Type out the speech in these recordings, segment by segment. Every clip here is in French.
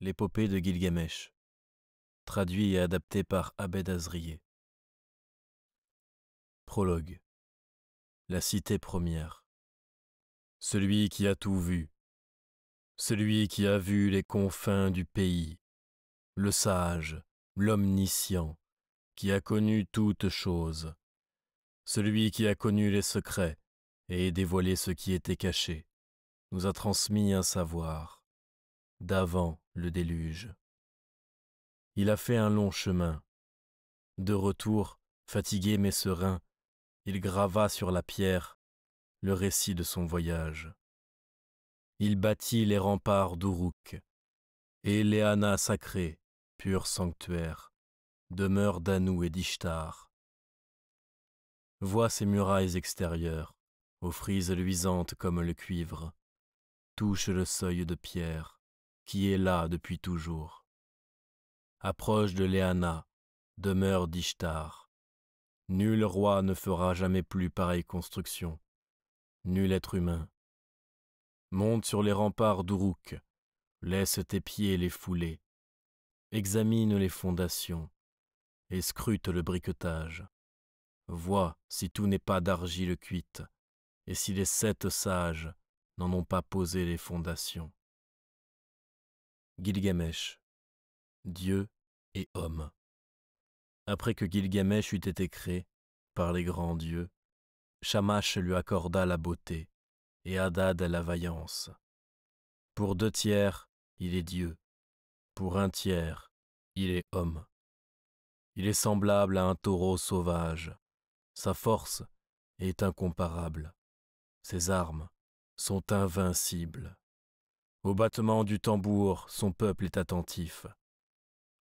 L'épopée de Gilgamesh, traduit et adapté par Abed Azrié. Prologue. La cité première. Celui qui a tout vu. Celui qui a vu les confins du pays. Le sage, l'omniscient, qui a connu toutes choses. Celui qui a connu les secrets et dévoilé ce qui était caché, nous a transmis un savoir d'avant le déluge. Il a fait un long chemin. De retour, fatigué mais serein, il grava sur la pierre le récit de son voyage. Il bâtit les remparts d'Uruk, et l'Éana sacrée, pur sanctuaire, demeure d'Anou et d'Ishtar. Vois ses murailles extérieures, aux frises luisantes comme le cuivre, touche le seuil de pierre, qui est là depuis toujours. Approche de Léana, demeure d'Ishtar. Nul roi ne fera jamais plus pareille construction, nul être humain. Monte sur les remparts d'Uruk, laisse tes pieds les fouler, examine les fondations et scrute le briquetage. Vois si tout n'est pas d'argile cuite, et si les sept sages n'en ont pas posé les fondations. Gilgamesh, Dieu et homme. Après que Gilgamesh eut été créé par les grands dieux, Shamash lui accorda la beauté et Hadad la vaillance. Pour deux tiers, il est Dieu. Pour un tiers, il est homme. Il est semblable à un taureau sauvage. Sa force est incomparable. Ses armes sont invincibles. Au battement du tambour, son peuple est attentif.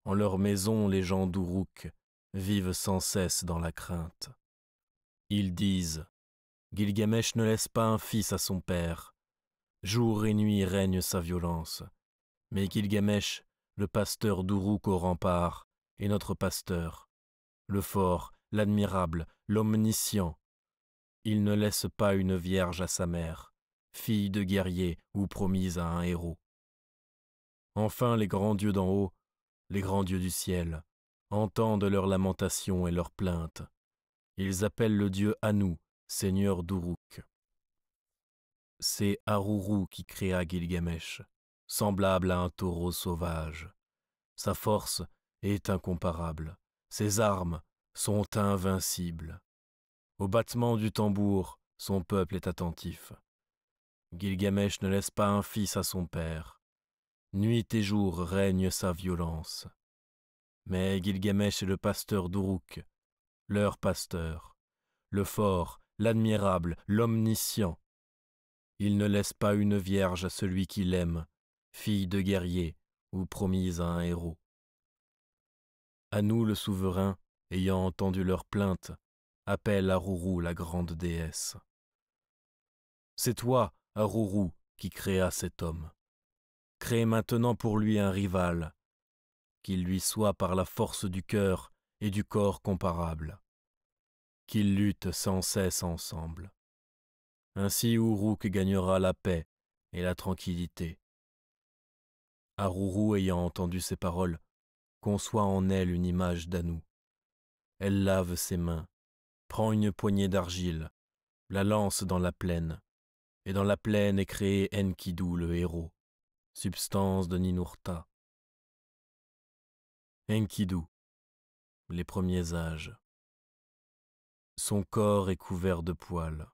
En leur maison, les gens d'Uruk vivent sans cesse dans la crainte. Ils disent Gilgamesh ne laisse pas un fils à son père. Jour et nuit règne sa violence. Mais Gilgamesh, le pasteur d'Uruk au rempart, est notre pasteur, le fort, l'admirable, l'omniscient. Il ne laisse pas une vierge à sa mère fille de guerrier ou promise à un héros. Enfin les grands dieux d'en haut, les grands dieux du ciel, entendent leurs lamentations et leurs plaintes. Ils appellent le dieu Anu, seigneur d'Uruk. C'est Aruru qui créa Gilgamesh, semblable à un taureau sauvage. Sa force est incomparable, ses armes sont invincibles. Au battement du tambour, son peuple est attentif. Gilgamesh ne laisse pas un fils à son père. Nuit et jour règne sa violence. Mais Gilgamesh est le pasteur d'Uruk, leur pasteur, le fort, l'admirable, l'omniscient. Il ne laisse pas une vierge à celui qu'il aime, fille de guerrier ou promise à un héros. À nous le souverain, ayant entendu leur plainte, appelle à Rourou la grande déesse. C'est toi, Aruru, qui créa cet homme. Crée maintenant pour lui un rival, qu'il lui soit par la force du cœur et du corps comparable, qu'ils luttent sans cesse ensemble. Ainsi Uruk gagnera la paix et la tranquillité. Aruru ayant entendu ces paroles, conçoit en elle une image d'Anou. Elle lave ses mains, prend une poignée d'argile, la lance dans la plaine, et dans la plaine est créé Enkidu le héros, substance de Ninurta. Enkidu, les premiers âges. Son corps est couvert de poils,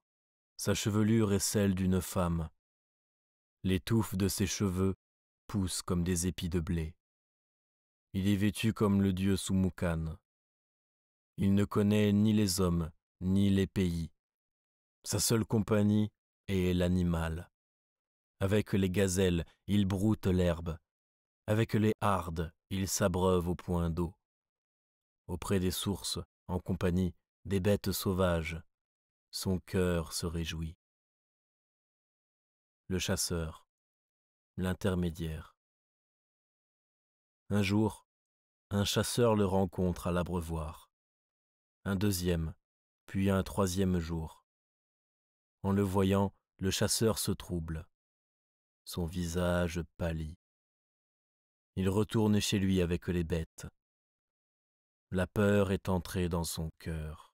sa chevelure est celle d'une femme. Les touffes de ses cheveux poussent comme des épis de blé. Il est vêtu comme le dieu Sumukan. Il ne connaît ni les hommes, ni les pays. Sa seule compagnie et l'animal. Avec les gazelles, il broute l'herbe. Avec les hardes, il s'abreuve au point d'eau. Auprès des sources, en compagnie des bêtes sauvages, son cœur se réjouit. Le chasseur, l'intermédiaire. Un jour, un chasseur le rencontre à l'abreuvoir. Un deuxième, puis un troisième jour. En le voyant, le chasseur se trouble. Son visage pâlit. Il retourne chez lui avec les bêtes. La peur est entrée dans son cœur.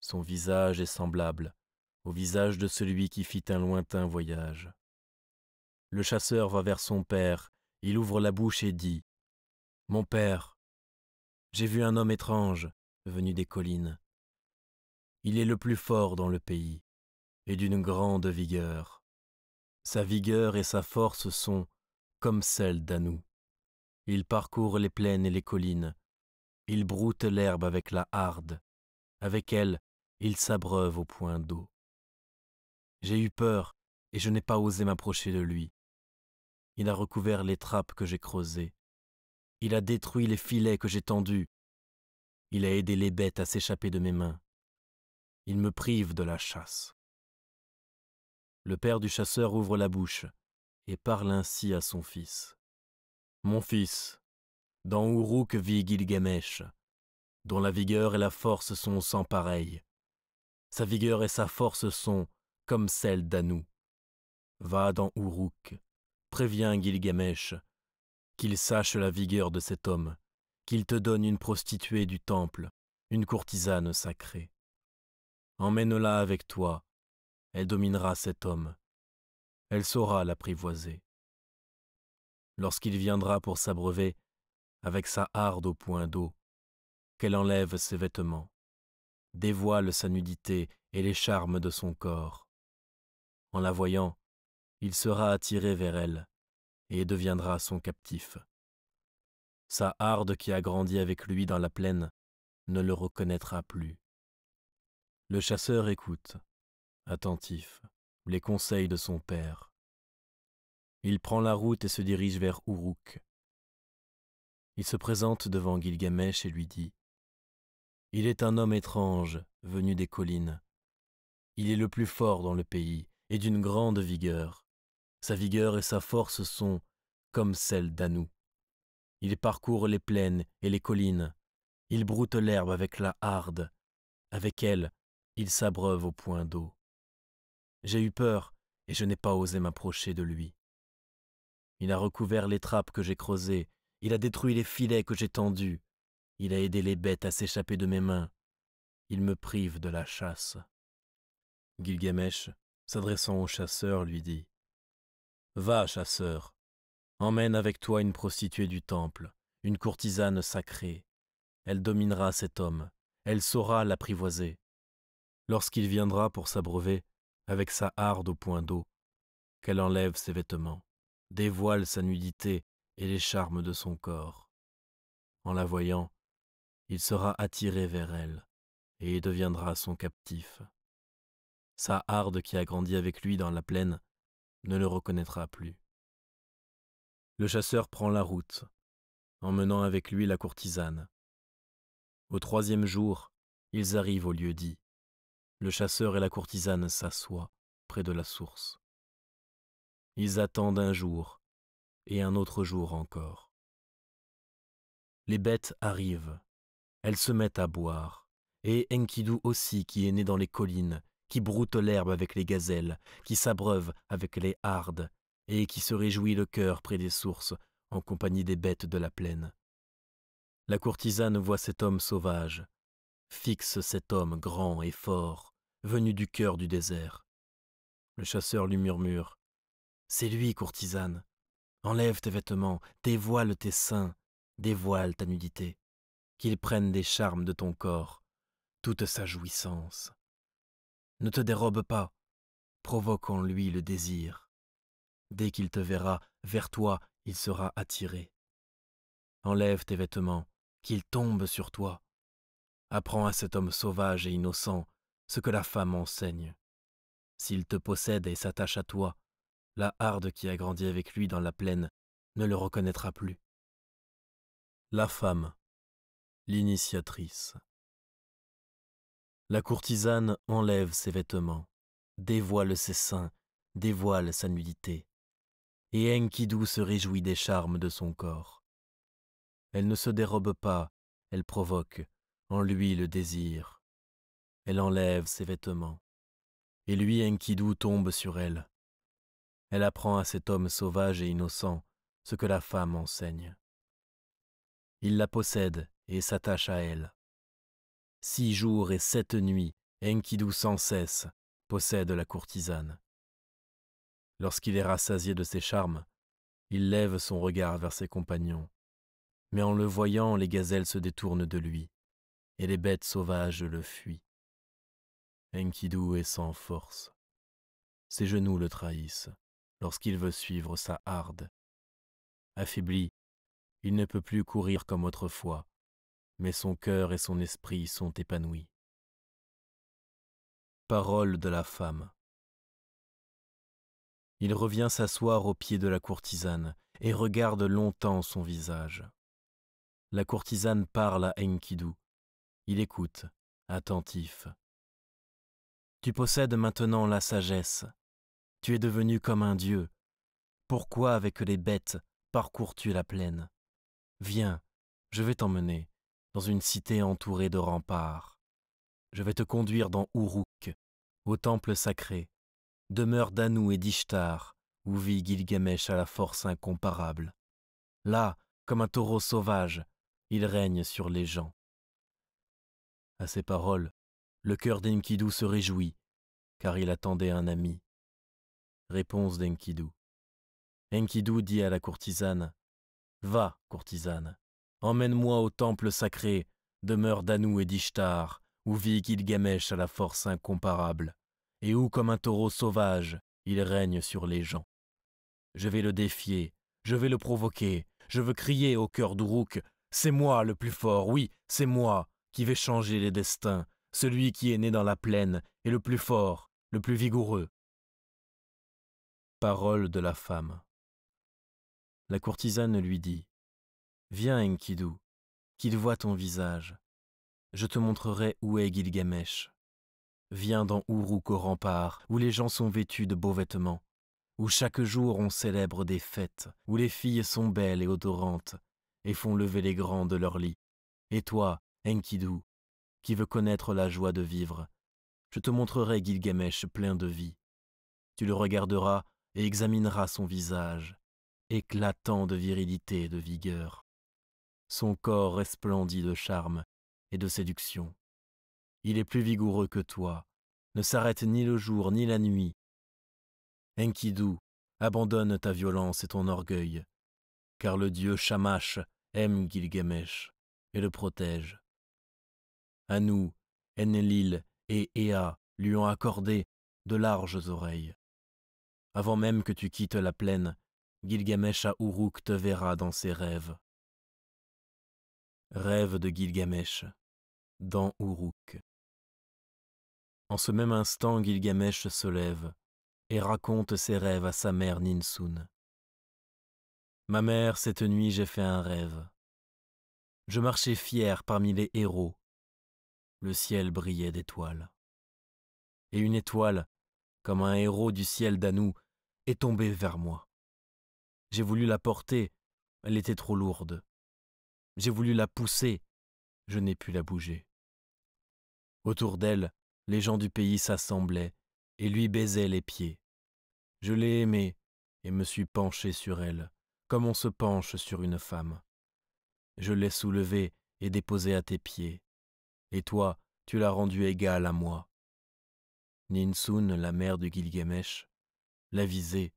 Son visage est semblable au visage de celui qui fit un lointain voyage. Le chasseur va vers son père, il ouvre la bouche et dit ⁇ Mon père, j'ai vu un homme étrange venu des collines. Il est le plus fort dans le pays et d'une grande vigueur. Sa vigueur et sa force sont comme celles d'Anou. Il parcourt les plaines et les collines. Il broute l'herbe avec la harde. Avec elle, il s'abreuve au point d'eau. J'ai eu peur et je n'ai pas osé m'approcher de lui. Il a recouvert les trappes que j'ai creusées. Il a détruit les filets que j'ai tendus. Il a aidé les bêtes à s'échapper de mes mains. Il me prive de la chasse le père du chasseur ouvre la bouche et parle ainsi à son fils. Mon fils, dans Uruk vit Gilgamesh, dont la vigueur et la force sont sans pareil. Sa vigueur et sa force sont comme celles d'Anou. Va dans Uruk, préviens Gilgamesh, qu'il sache la vigueur de cet homme, qu'il te donne une prostituée du temple, une courtisane sacrée. Emmène-la avec toi, elle dominera cet homme. Elle saura l'apprivoiser. Lorsqu'il viendra pour s'abreuver, avec sa harde au point d'eau, qu'elle enlève ses vêtements, dévoile sa nudité et les charmes de son corps. En la voyant, il sera attiré vers elle et deviendra son captif. Sa harde qui a grandi avec lui dans la plaine ne le reconnaîtra plus. Le chasseur écoute attentif, les conseils de son père. Il prend la route et se dirige vers Uruk. Il se présente devant Gilgamesh et lui dit Il est un homme étrange, venu des collines. Il est le plus fort dans le pays et d'une grande vigueur. Sa vigueur et sa force sont comme celles d'Anou. Il parcourt les plaines et les collines. Il broute l'herbe avec la harde. Avec elle, il s'abreuve au point d'eau. J'ai eu peur, et je n'ai pas osé m'approcher de lui. Il a recouvert les trappes que j'ai creusées, il a détruit les filets que j'ai tendus, il a aidé les bêtes à s'échapper de mes mains. Il me prive de la chasse. Gilgamesh, s'adressant au chasseur, lui dit Va, chasseur, emmène avec toi une prostituée du temple, une courtisane sacrée. Elle dominera cet homme, elle saura l'apprivoiser. Lorsqu'il viendra pour s'abreuver, avec sa harde au point d'eau, qu'elle enlève ses vêtements, dévoile sa nudité et les charmes de son corps. En la voyant, il sera attiré vers elle et deviendra son captif. Sa harde qui a grandi avec lui dans la plaine ne le reconnaîtra plus. Le chasseur prend la route, emmenant avec lui la courtisane. Au troisième jour, ils arrivent au lieu dit. Le chasseur et la courtisane s'assoient près de la source. Ils attendent un jour et un autre jour encore. Les bêtes arrivent, elles se mettent à boire, et Enkidu aussi qui est né dans les collines, qui broute l'herbe avec les gazelles, qui s'abreuve avec les hardes, et qui se réjouit le cœur près des sources, en compagnie des bêtes de la plaine. La courtisane voit cet homme sauvage, fixe cet homme grand et fort, venu du cœur du désert. Le chasseur lui murmure C'est lui, courtisane. Enlève tes vêtements, dévoile tes seins, dévoile ta nudité, qu'il prenne des charmes de ton corps, toute sa jouissance. Ne te dérobe pas, provoque en lui le désir. Dès qu'il te verra, vers toi il sera attiré. Enlève tes vêtements, qu'il tombe sur toi. Apprends à cet homme sauvage et innocent ce que la femme enseigne. S'il te possède et s'attache à toi, la harde qui a grandi avec lui dans la plaine ne le reconnaîtra plus. La femme, l'initiatrice. La courtisane enlève ses vêtements, dévoile ses seins, dévoile sa nudité, et Enkidu se réjouit des charmes de son corps. Elle ne se dérobe pas, elle provoque en lui le désir, elle enlève ses vêtements. Et lui, Enkidu, tombe sur elle. Elle apprend à cet homme sauvage et innocent ce que la femme enseigne. Il la possède et s'attache à elle. Six jours et sept nuits, Enkidu sans cesse possède la courtisane. Lorsqu'il est rassasié de ses charmes, il lève son regard vers ses compagnons. Mais en le voyant, les gazelles se détournent de lui, et les bêtes sauvages le fuient. Enkidu est sans force. Ses genoux le trahissent lorsqu'il veut suivre sa harde. Affaibli, il ne peut plus courir comme autrefois, mais son cœur et son esprit sont épanouis. Parole de la femme. Il revient s'asseoir au pied de la courtisane et regarde longtemps son visage. La courtisane parle à Enkidu. Il écoute, attentif. Tu possèdes maintenant la sagesse. Tu es devenu comme un dieu. Pourquoi avec les bêtes parcours-tu la plaine Viens, je vais t'emmener dans une cité entourée de remparts. Je vais te conduire dans Uruk, au temple sacré, demeure d'Anou et d'Ishtar, où vit Gilgamesh à la force incomparable. Là, comme un taureau sauvage, il règne sur les gens. À ces paroles, le cœur d'Enkidu se réjouit, car il attendait un ami. Réponse d'Enkidu. Enkidu dit à la courtisane Va, courtisane, emmène-moi au temple sacré, demeure d'Anu et d'Ishtar, où vit Gilgamesh à la force incomparable, et où, comme un taureau sauvage, il règne sur les gens. Je vais le défier, je vais le provoquer, je veux crier au cœur d'Uruk C'est moi le plus fort, oui, c'est moi qui vais changer les destins, celui qui est né dans la plaine est le plus fort, le plus vigoureux. Parole de la femme. La courtisane lui dit Viens, Enkidu, qu'il voit ton visage. Je te montrerai où est Gilgamesh. Viens dans Uruk au rempart, où les gens sont vêtus de beaux vêtements, où chaque jour on célèbre des fêtes, où les filles sont belles et odorantes, et font lever les grands de leur lit. Et toi, Enkidu, qui veut connaître la joie de vivre. Je te montrerai Gilgamesh plein de vie. Tu le regarderas et examineras son visage, éclatant de virilité et de vigueur. Son corps resplendit de charme et de séduction. Il est plus vigoureux que toi, ne s'arrête ni le jour ni la nuit. Enkidu, abandonne ta violence et ton orgueil, car le dieu Shamash aime Gilgamesh et le protège nous, Enlil et Ea lui ont accordé de larges oreilles. Avant même que tu quittes la plaine, Gilgamesh à Uruk te verra dans ses rêves. Rêve de Gilgamesh dans Uruk. En ce même instant, Gilgamesh se lève et raconte ses rêves à sa mère Ninsun. Ma mère, cette nuit, j'ai fait un rêve. Je marchais fier parmi les héros le ciel brillait d'étoiles. Et une étoile, comme un héros du ciel d'Anou, est tombée vers moi. J'ai voulu la porter, elle était trop lourde. J'ai voulu la pousser, je n'ai pu la bouger. Autour d'elle, les gens du pays s'assemblaient et lui baisaient les pieds. Je l'ai aimée et me suis penché sur elle, comme on se penche sur une femme. Je l'ai soulevée et déposée à tes pieds et toi, tu l'as rendu égale à moi. Ninsun, la mère de Gilgamesh, l'avisée,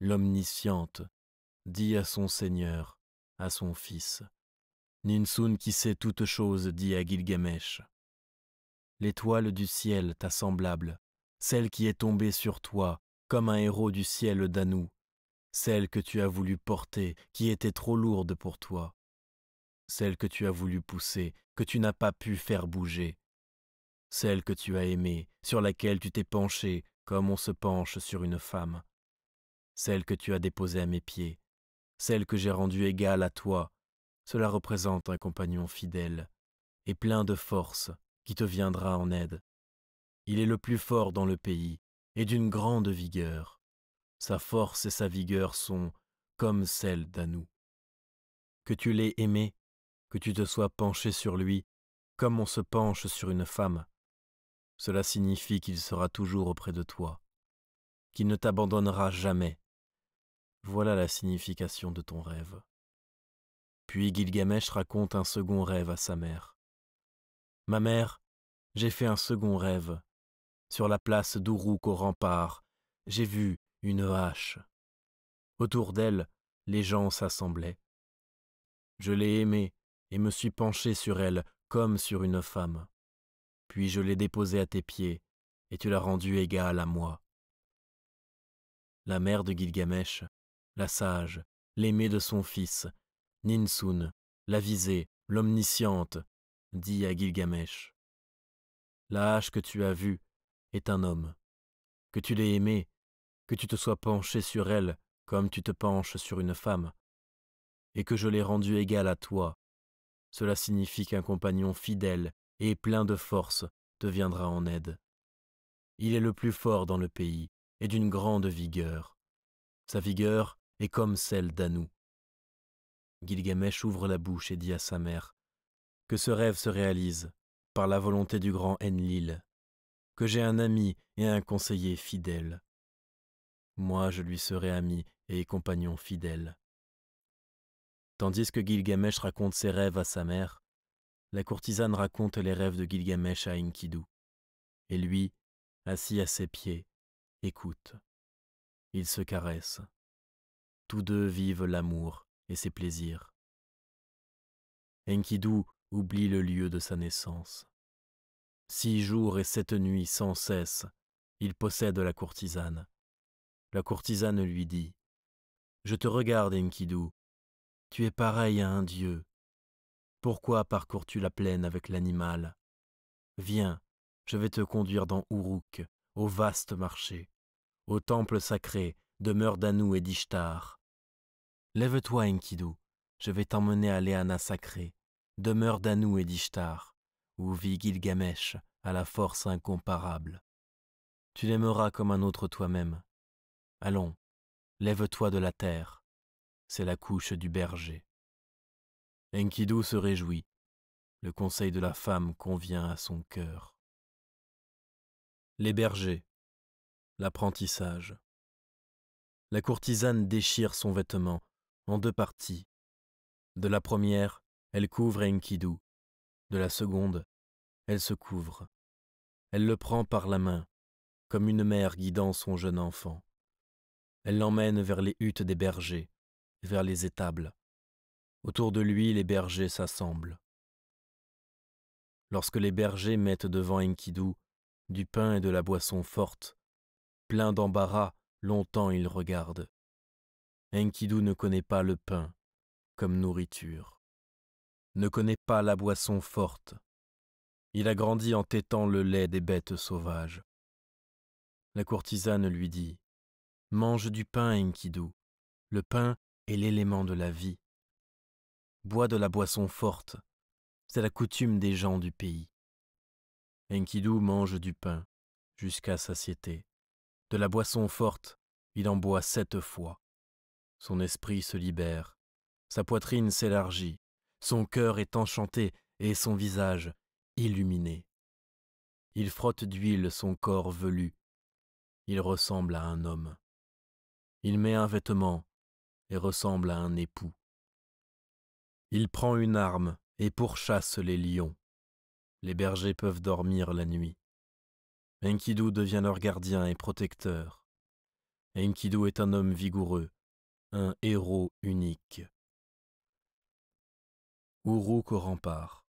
l'omnisciente, dit à son Seigneur, à son fils. Ninsun qui sait toutes choses dit à Gilgamesh. L'étoile du ciel, ta semblable, celle qui est tombée sur toi, comme un héros du ciel d'Anou, celle que tu as voulu porter, qui était trop lourde pour toi celle que tu as voulu pousser, que tu n'as pas pu faire bouger, celle que tu as aimée, sur laquelle tu t'es penché, comme on se penche sur une femme, celle que tu as déposée à mes pieds, celle que j'ai rendue égale à toi, cela représente un compagnon fidèle et plein de force qui te viendra en aide. Il est le plus fort dans le pays et d'une grande vigueur. Sa force et sa vigueur sont comme celles d'Anou. Que tu l'aies aimé, que tu te sois penché sur lui, comme on se penche sur une femme. Cela signifie qu'il sera toujours auprès de toi, qu'il ne t'abandonnera jamais. Voilà la signification de ton rêve. Puis Gilgamesh raconte un second rêve à sa mère. Ma mère, j'ai fait un second rêve. Sur la place d'Uruk au rempart, j'ai vu une hache. Autour d'elle, les gens s'assemblaient. Je l'ai aimée, et me suis penché sur elle comme sur une femme. Puis je l'ai déposée à tes pieds, et tu l'as rendue égale à moi. La mère de Gilgamesh, la sage, l'aimée de son fils, Ninsun, l'avisée, l'omnisciente, dit à Gilgamesh. La hache que tu as vue est un homme. Que tu l'aies aimée, que tu te sois penché sur elle comme tu te penches sur une femme, et que je l'ai rendue égale à toi cela signifie qu'un compagnon fidèle et plein de force te viendra en aide. Il est le plus fort dans le pays et d'une grande vigueur. Sa vigueur est comme celle d'Anou. Gilgamesh ouvre la bouche et dit à sa mère Que ce rêve se réalise par la volonté du grand Enlil, que j'ai un ami et un conseiller fidèle. Moi, je lui serai ami et compagnon fidèle. Tandis que Gilgamesh raconte ses rêves à sa mère, la courtisane raconte les rêves de Gilgamesh à Enkidu. Et lui, assis à ses pieds, écoute. Ils se caressent. Tous deux vivent l'amour et ses plaisirs. Enkidu oublie le lieu de sa naissance. Six jours et sept nuits sans cesse, il possède la courtisane. La courtisane lui dit Je te regarde, Enkidu, tu es pareil à un dieu. Pourquoi parcours-tu la plaine avec l'animal Viens, je vais te conduire dans Uruk, au vaste marché, au temple sacré demeure d'Anu et d'Ishtar. Lève-toi, Enkidu, je vais t'emmener à l'Éana sacrée, demeure d'Anu et d'Ishtar, où vit Gilgamesh à la force incomparable. Tu l'aimeras comme un autre toi-même. Allons, lève-toi de la terre, c'est la couche du berger. Enkidu se réjouit, le conseil de la femme convient à son cœur. Les bergers, l'apprentissage. La courtisane déchire son vêtement en deux parties. De la première, elle couvre Enkidu. De la seconde, elle se couvre. Elle le prend par la main, comme une mère guidant son jeune enfant. Elle l'emmène vers les huttes des bergers vers les étables. Autour de lui, les bergers s'assemblent. Lorsque les bergers mettent devant Enkidu du pain et de la boisson forte, plein d'embarras, longtemps il regarde. Enkidu ne connaît pas le pain comme nourriture, ne connaît pas la boisson forte. Il a grandi en têtant le lait des bêtes sauvages. La courtisane lui dit Mange du pain, Enkidu. Le pain, est l'élément de la vie. Bois de la boisson forte, c'est la coutume des gens du pays. Enkidu mange du pain jusqu'à satiété. De la boisson forte, il en boit sept fois. Son esprit se libère, sa poitrine s'élargit, son cœur est enchanté et son visage illuminé. Il frotte d'huile son corps velu. Il ressemble à un homme. Il met un vêtement et ressemble à un époux. Il prend une arme et pourchasse les lions. Les bergers peuvent dormir la nuit. Enkidu devient leur gardien et protecteur. Enkidu est un homme vigoureux, un héros unique. Uruk au rempart.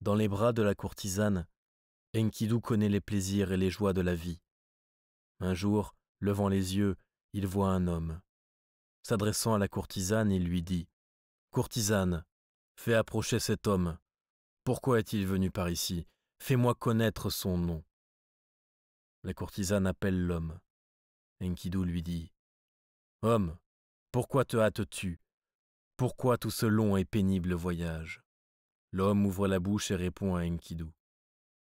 Dans les bras de la courtisane, Enkidu connaît les plaisirs et les joies de la vie. Un jour, levant les yeux, il voit un homme s'adressant à la courtisane, il lui dit Courtisane, fais approcher cet homme. Pourquoi est-il venu par ici Fais-moi connaître son nom. La courtisane appelle l'homme. Enkidu lui dit Homme, pourquoi te hâtes-tu Pourquoi tout ce long et pénible voyage L'homme ouvre la bouche et répond à Enkidu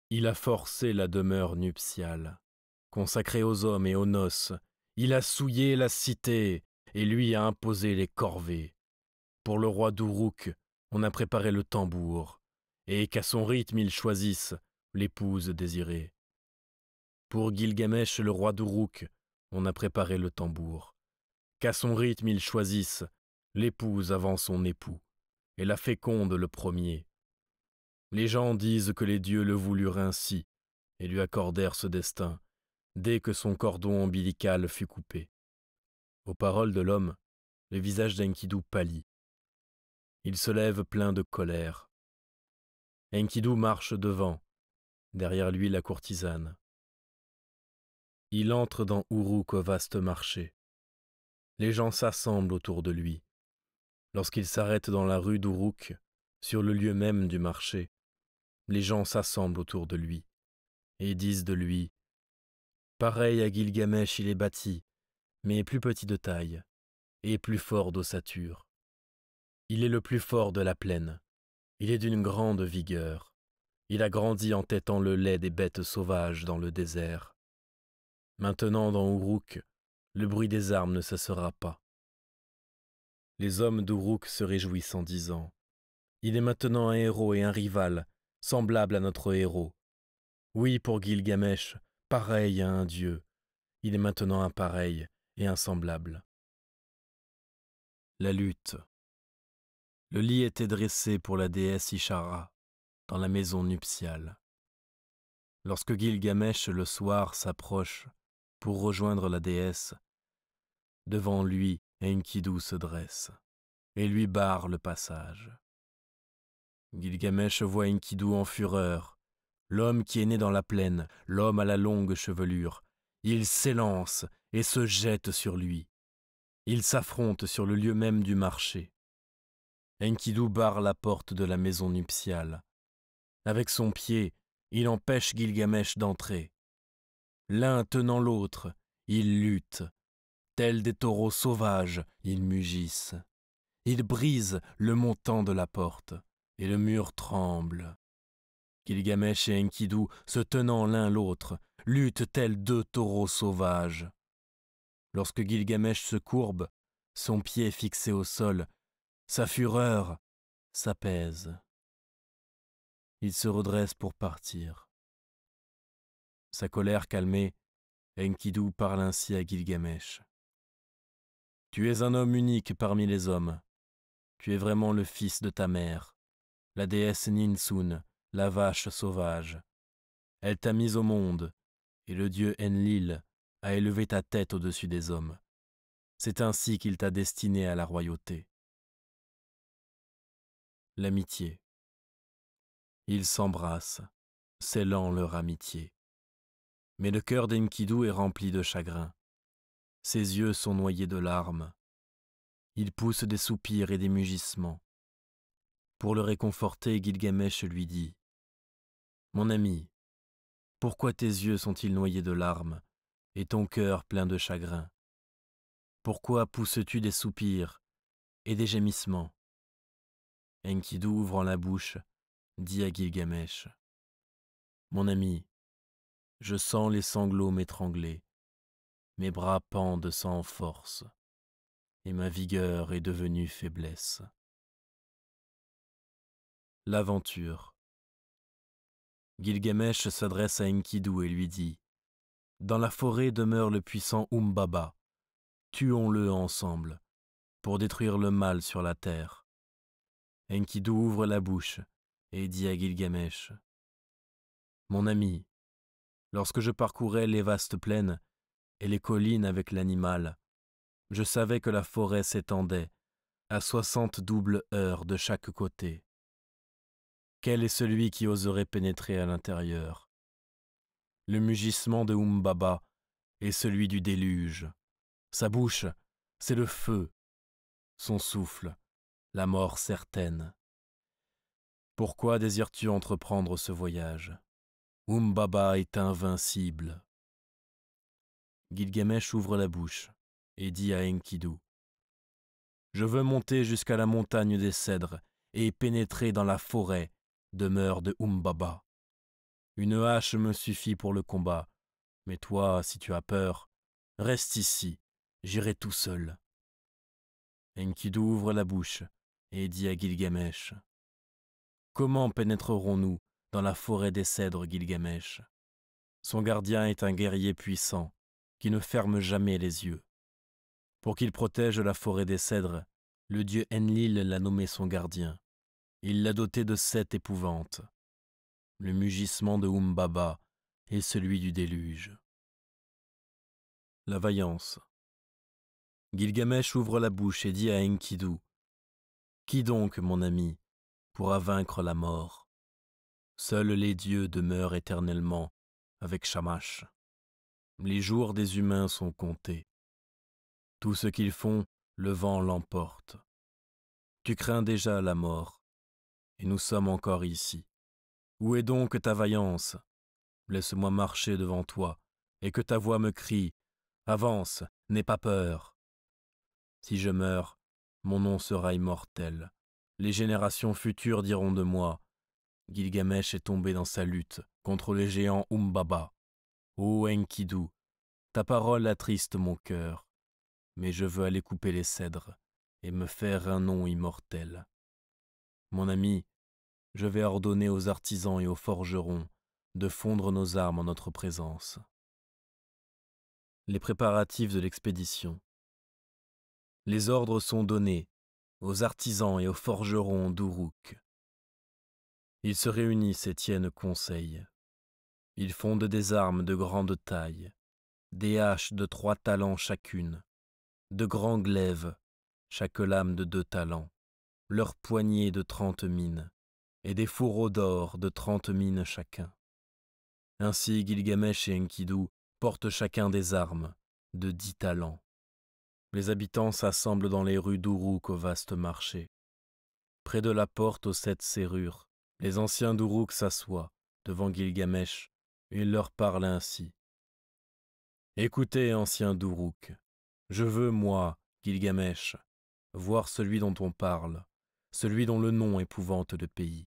Il a forcé la demeure nuptiale, consacrée aux hommes et aux noces. Il a souillé la cité, et lui a imposé les corvées. Pour le roi d'Uruk, on a préparé le tambour, et qu'à son rythme ils choisissent l'épouse désirée. Pour Gilgamesh, le roi d'Uruk, on a préparé le tambour, qu'à son rythme ils choisissent l'épouse avant son époux, et la féconde le premier. Les gens disent que les dieux le voulurent ainsi, et lui accordèrent ce destin, dès que son cordon ombilical fut coupé. Aux paroles de l'homme, le visage d'Enkidu pâlit. Il se lève plein de colère. Enkidu marche devant, derrière lui la courtisane. Il entre dans Uruk au vaste marché. Les gens s'assemblent autour de lui. Lorsqu'il s'arrête dans la rue d'Uruk, sur le lieu même du marché, les gens s'assemblent autour de lui et disent de lui Pareil à Gilgamesh, il est bâti, mais plus petit de taille, et plus fort d'ossature. Il est le plus fort de la plaine. Il est d'une grande vigueur. Il a grandi en têtant le lait des bêtes sauvages dans le désert. Maintenant, dans Uruk, le bruit des armes ne cessera pas. Les hommes d'Uruk se réjouissent en disant Il est maintenant un héros et un rival, semblable à notre héros. Oui, pour Gilgamesh, pareil à un dieu. Il est maintenant un pareil, Semblable. La lutte. Le lit était dressé pour la déesse Ishara dans la maison nuptiale. Lorsque Gilgamesh le soir s'approche pour rejoindre la déesse, devant lui Enkidu se dresse et lui barre le passage. Gilgamesh voit Enkidu en fureur, l'homme qui est né dans la plaine, l'homme à la longue chevelure. Il s'élance et se jettent sur lui. Ils s'affrontent sur le lieu même du marché. Enkidu barre la porte de la maison nuptiale. Avec son pied, il empêche Gilgamesh d'entrer. L'un tenant l'autre, ils luttent. Tels des taureaux sauvages, ils mugissent. Ils brisent le montant de la porte, et le mur tremble. Gilgamesh et Enkidu, se tenant l'un l'autre, luttent tels deux taureaux sauvages. Lorsque Gilgamesh se courbe, son pied fixé au sol, sa fureur s'apaise. Il se redresse pour partir. Sa colère calmée, Enkidu parle ainsi à Gilgamesh. Tu es un homme unique parmi les hommes. Tu es vraiment le fils de ta mère, la déesse Ninsun, la vache sauvage. Elle t'a mis au monde, et le dieu Enlil à élever ta tête au-dessus des hommes. C'est ainsi qu'il t'a destiné à la royauté. L'amitié. Ils s'embrassent, scellant leur amitié. Mais le cœur d'Enkidu est rempli de chagrin. Ses yeux sont noyés de larmes. Il pousse des soupirs et des mugissements. Pour le réconforter, Gilgamesh lui dit Mon ami, pourquoi tes yeux sont-ils noyés de larmes et ton cœur plein de chagrin Pourquoi pousses-tu des soupirs et des gémissements Enkidu ouvrant la bouche, dit à Gilgamesh Mon ami, je sens les sanglots m'étrangler, mes bras pendent sans force, et ma vigueur est devenue faiblesse. L'aventure. Gilgamesh s'adresse à Enkidu et lui dit dans la forêt demeure le puissant Umbaba. Tuons-le ensemble, pour détruire le mal sur la terre. Enkidu ouvre la bouche et dit à Gilgamesh Mon ami, lorsque je parcourais les vastes plaines et les collines avec l'animal, je savais que la forêt s'étendait à soixante doubles heures de chaque côté. Quel est celui qui oserait pénétrer à l'intérieur le mugissement de Umbaba est celui du déluge. Sa bouche, c'est le feu. Son souffle, la mort certaine. Pourquoi désires-tu entreprendre ce voyage Umbaba est invincible. Gilgamesh ouvre la bouche et dit à Enkidu Je veux monter jusqu'à la montagne des cèdres et pénétrer dans la forêt, demeure de Umbaba. Une hache me suffit pour le combat. Mais toi, si tu as peur, reste ici, j'irai tout seul. Enkidu ouvre la bouche et dit à Gilgamesh Comment pénétrerons-nous dans la forêt des cèdres, Gilgamesh Son gardien est un guerrier puissant qui ne ferme jamais les yeux. Pour qu'il protège la forêt des cèdres, le dieu Enlil l'a nommé son gardien. Il l'a doté de sept épouvantes, le mugissement de Humbaba et celui du déluge. La vaillance. Gilgamesh ouvre la bouche et dit à Enkidu Qui donc, mon ami, pourra vaincre la mort Seuls les dieux demeurent éternellement avec Shamash. Les jours des humains sont comptés. Tout ce qu'ils font, le vent l'emporte. Tu crains déjà la mort, et nous sommes encore ici. Où est donc ta vaillance Laisse-moi marcher devant toi, et que ta voix me crie Avance, n'aie pas peur. Si je meurs, mon nom sera immortel. Les générations futures diront de moi Gilgamesh est tombé dans sa lutte contre les géants Umbaba. Ô Enkidu, ta parole attriste mon cœur, mais je veux aller couper les cèdres et me faire un nom immortel. Mon ami, je vais ordonner aux artisans et aux forgerons de fondre nos armes en notre présence. Les préparatifs de l'expédition. Les ordres sont donnés aux artisans et aux forgerons d'Uruk. Ils se réunissent et tiennent conseil. Ils fondent des armes de grande taille, des haches de trois talents chacune, de grands glaives, chaque lame de deux talents, leurs poignées de trente mines, et des fourreaux d'or de trente mines chacun. Ainsi Gilgamesh et Enkidu portent chacun des armes, de dix talents. Les habitants s'assemblent dans les rues d'Uruk au vaste marché. Près de la porte aux sept serrures, les anciens d'Uruk s'assoient devant Gilgamesh et il leur parle ainsi. Écoutez, anciens d'Uruk, je veux, moi, Gilgamesh, voir celui dont on parle, celui dont le nom épouvante le pays.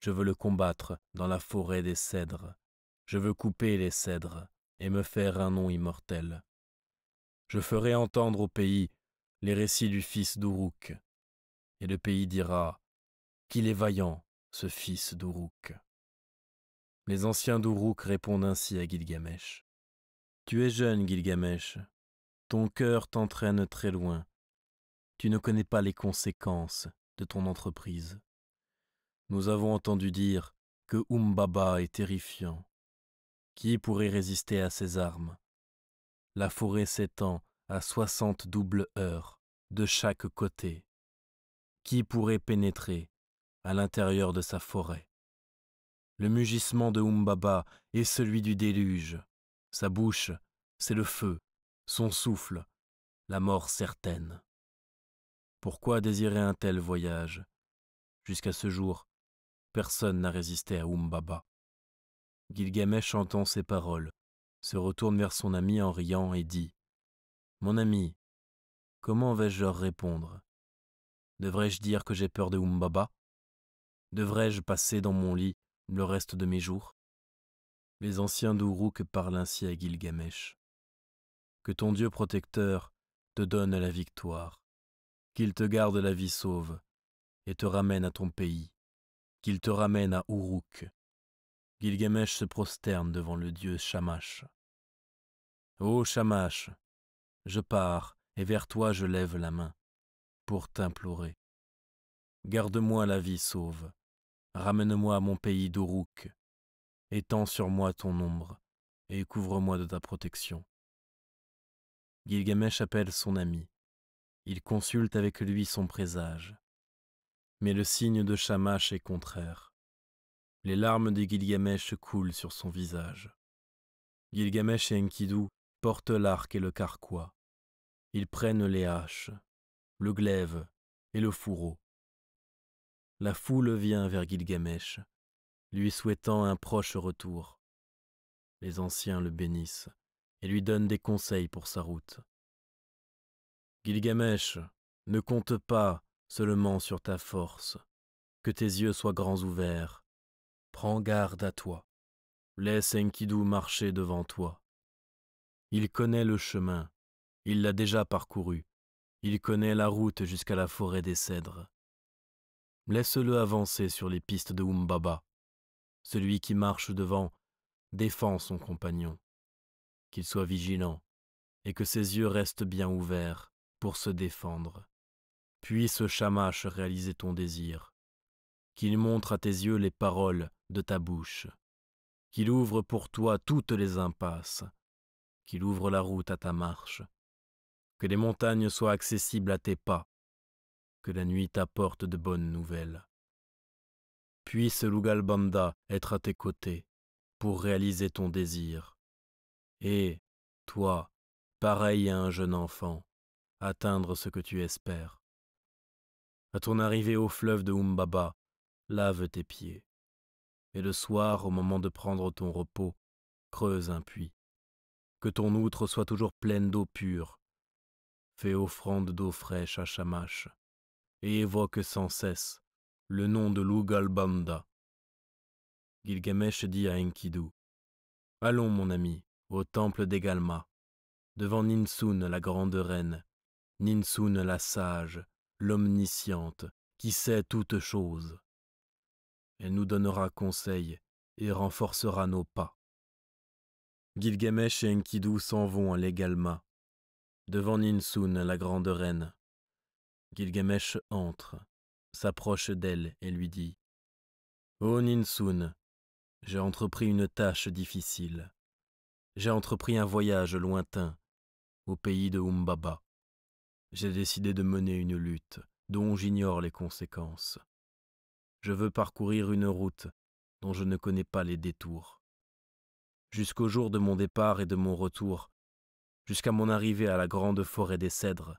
Je veux le combattre dans la forêt des cèdres. Je veux couper les cèdres et me faire un nom immortel. Je ferai entendre au pays les récits du fils d'Uruk. Et le pays dira Qu'il est vaillant, ce fils d'Uruk. Les anciens d'Uruk répondent ainsi à Gilgamesh. Tu es jeune, Gilgamesh. Ton cœur t'entraîne très loin. Tu ne connais pas les conséquences de ton entreprise. Nous avons entendu dire que Umbaba est terrifiant. Qui pourrait résister à ses armes La forêt s'étend à soixante doubles heures de chaque côté. Qui pourrait pénétrer à l'intérieur de sa forêt Le mugissement de Umbaba est celui du déluge. Sa bouche, c'est le feu, son souffle, la mort certaine. Pourquoi désirer un tel voyage Jusqu'à ce jour, Personne n'a résisté à Umbaba. Gilgamesh entend ces paroles, se retourne vers son ami en riant et dit Mon ami, comment vais-je leur répondre Devrais-je dire que j'ai peur de Umbaba Devrais-je passer dans mon lit le reste de mes jours Les anciens d'Uruk parlent ainsi à Gilgamesh. Que ton Dieu protecteur te donne la victoire, qu'il te garde la vie sauve et te ramène à ton pays, qu'il te ramène à Uruk. Gilgamesh se prosterne devant le dieu Shamash. Ô Shamash, je pars et vers toi je lève la main pour t'implorer. Garde-moi la vie sauve, ramène-moi à mon pays d'Uruk, étends sur moi ton ombre et couvre-moi de ta protection. Gilgamesh appelle son ami. Il consulte avec lui son présage mais le signe de Shamash est contraire. Les larmes de Gilgamesh coulent sur son visage. Gilgamesh et Enkidu portent l'arc et le carquois. Ils prennent les haches, le glaive et le fourreau. La foule vient vers Gilgamesh, lui souhaitant un proche retour. Les anciens le bénissent et lui donnent des conseils pour sa route. Gilgamesh, ne compte pas seulement sur ta force, que tes yeux soient grands ouverts. Prends garde à toi. Laisse Enkidu marcher devant toi. Il connaît le chemin, il l'a déjà parcouru, il connaît la route jusqu'à la forêt des cèdres. Laisse-le avancer sur les pistes de Umbaba. Celui qui marche devant défend son compagnon. Qu'il soit vigilant et que ses yeux restent bien ouverts pour se défendre. Puisse Shamash réaliser ton désir, qu'il montre à tes yeux les paroles de ta bouche, qu'il ouvre pour toi toutes les impasses, qu'il ouvre la route à ta marche, que les montagnes soient accessibles à tes pas, que la nuit t'apporte de bonnes nouvelles. Puisse Lugalbanda être à tes côtés pour réaliser ton désir. Et, toi, pareil à un jeune enfant, atteindre ce que tu espères à ton arrivée au fleuve de Umbaba, lave tes pieds. Et le soir, au moment de prendre ton repos, creuse un puits. Que ton outre soit toujours pleine d'eau pure. Fais offrande d'eau fraîche à Shamash, et évoque sans cesse le nom de l'Ugalbanda. Gilgamesh dit à Enkidu Allons, mon ami, au temple d'Egalma, devant Ninsun la grande reine, Ninsun la sage, l'omnisciente, qui sait toutes choses. Elle nous donnera conseil et renforcera nos pas. Gilgamesh et Enkidu s'en vont à l'Egalma, devant Ninsun, la grande reine. Gilgamesh entre, s'approche d'elle et lui dit Ô oh Ninsun, j'ai entrepris une tâche difficile. J'ai entrepris un voyage lointain, au pays de Umbaba j'ai décidé de mener une lutte dont j'ignore les conséquences. Je veux parcourir une route dont je ne connais pas les détours. Jusqu'au jour de mon départ et de mon retour, jusqu'à mon arrivée à la grande forêt des cèdres,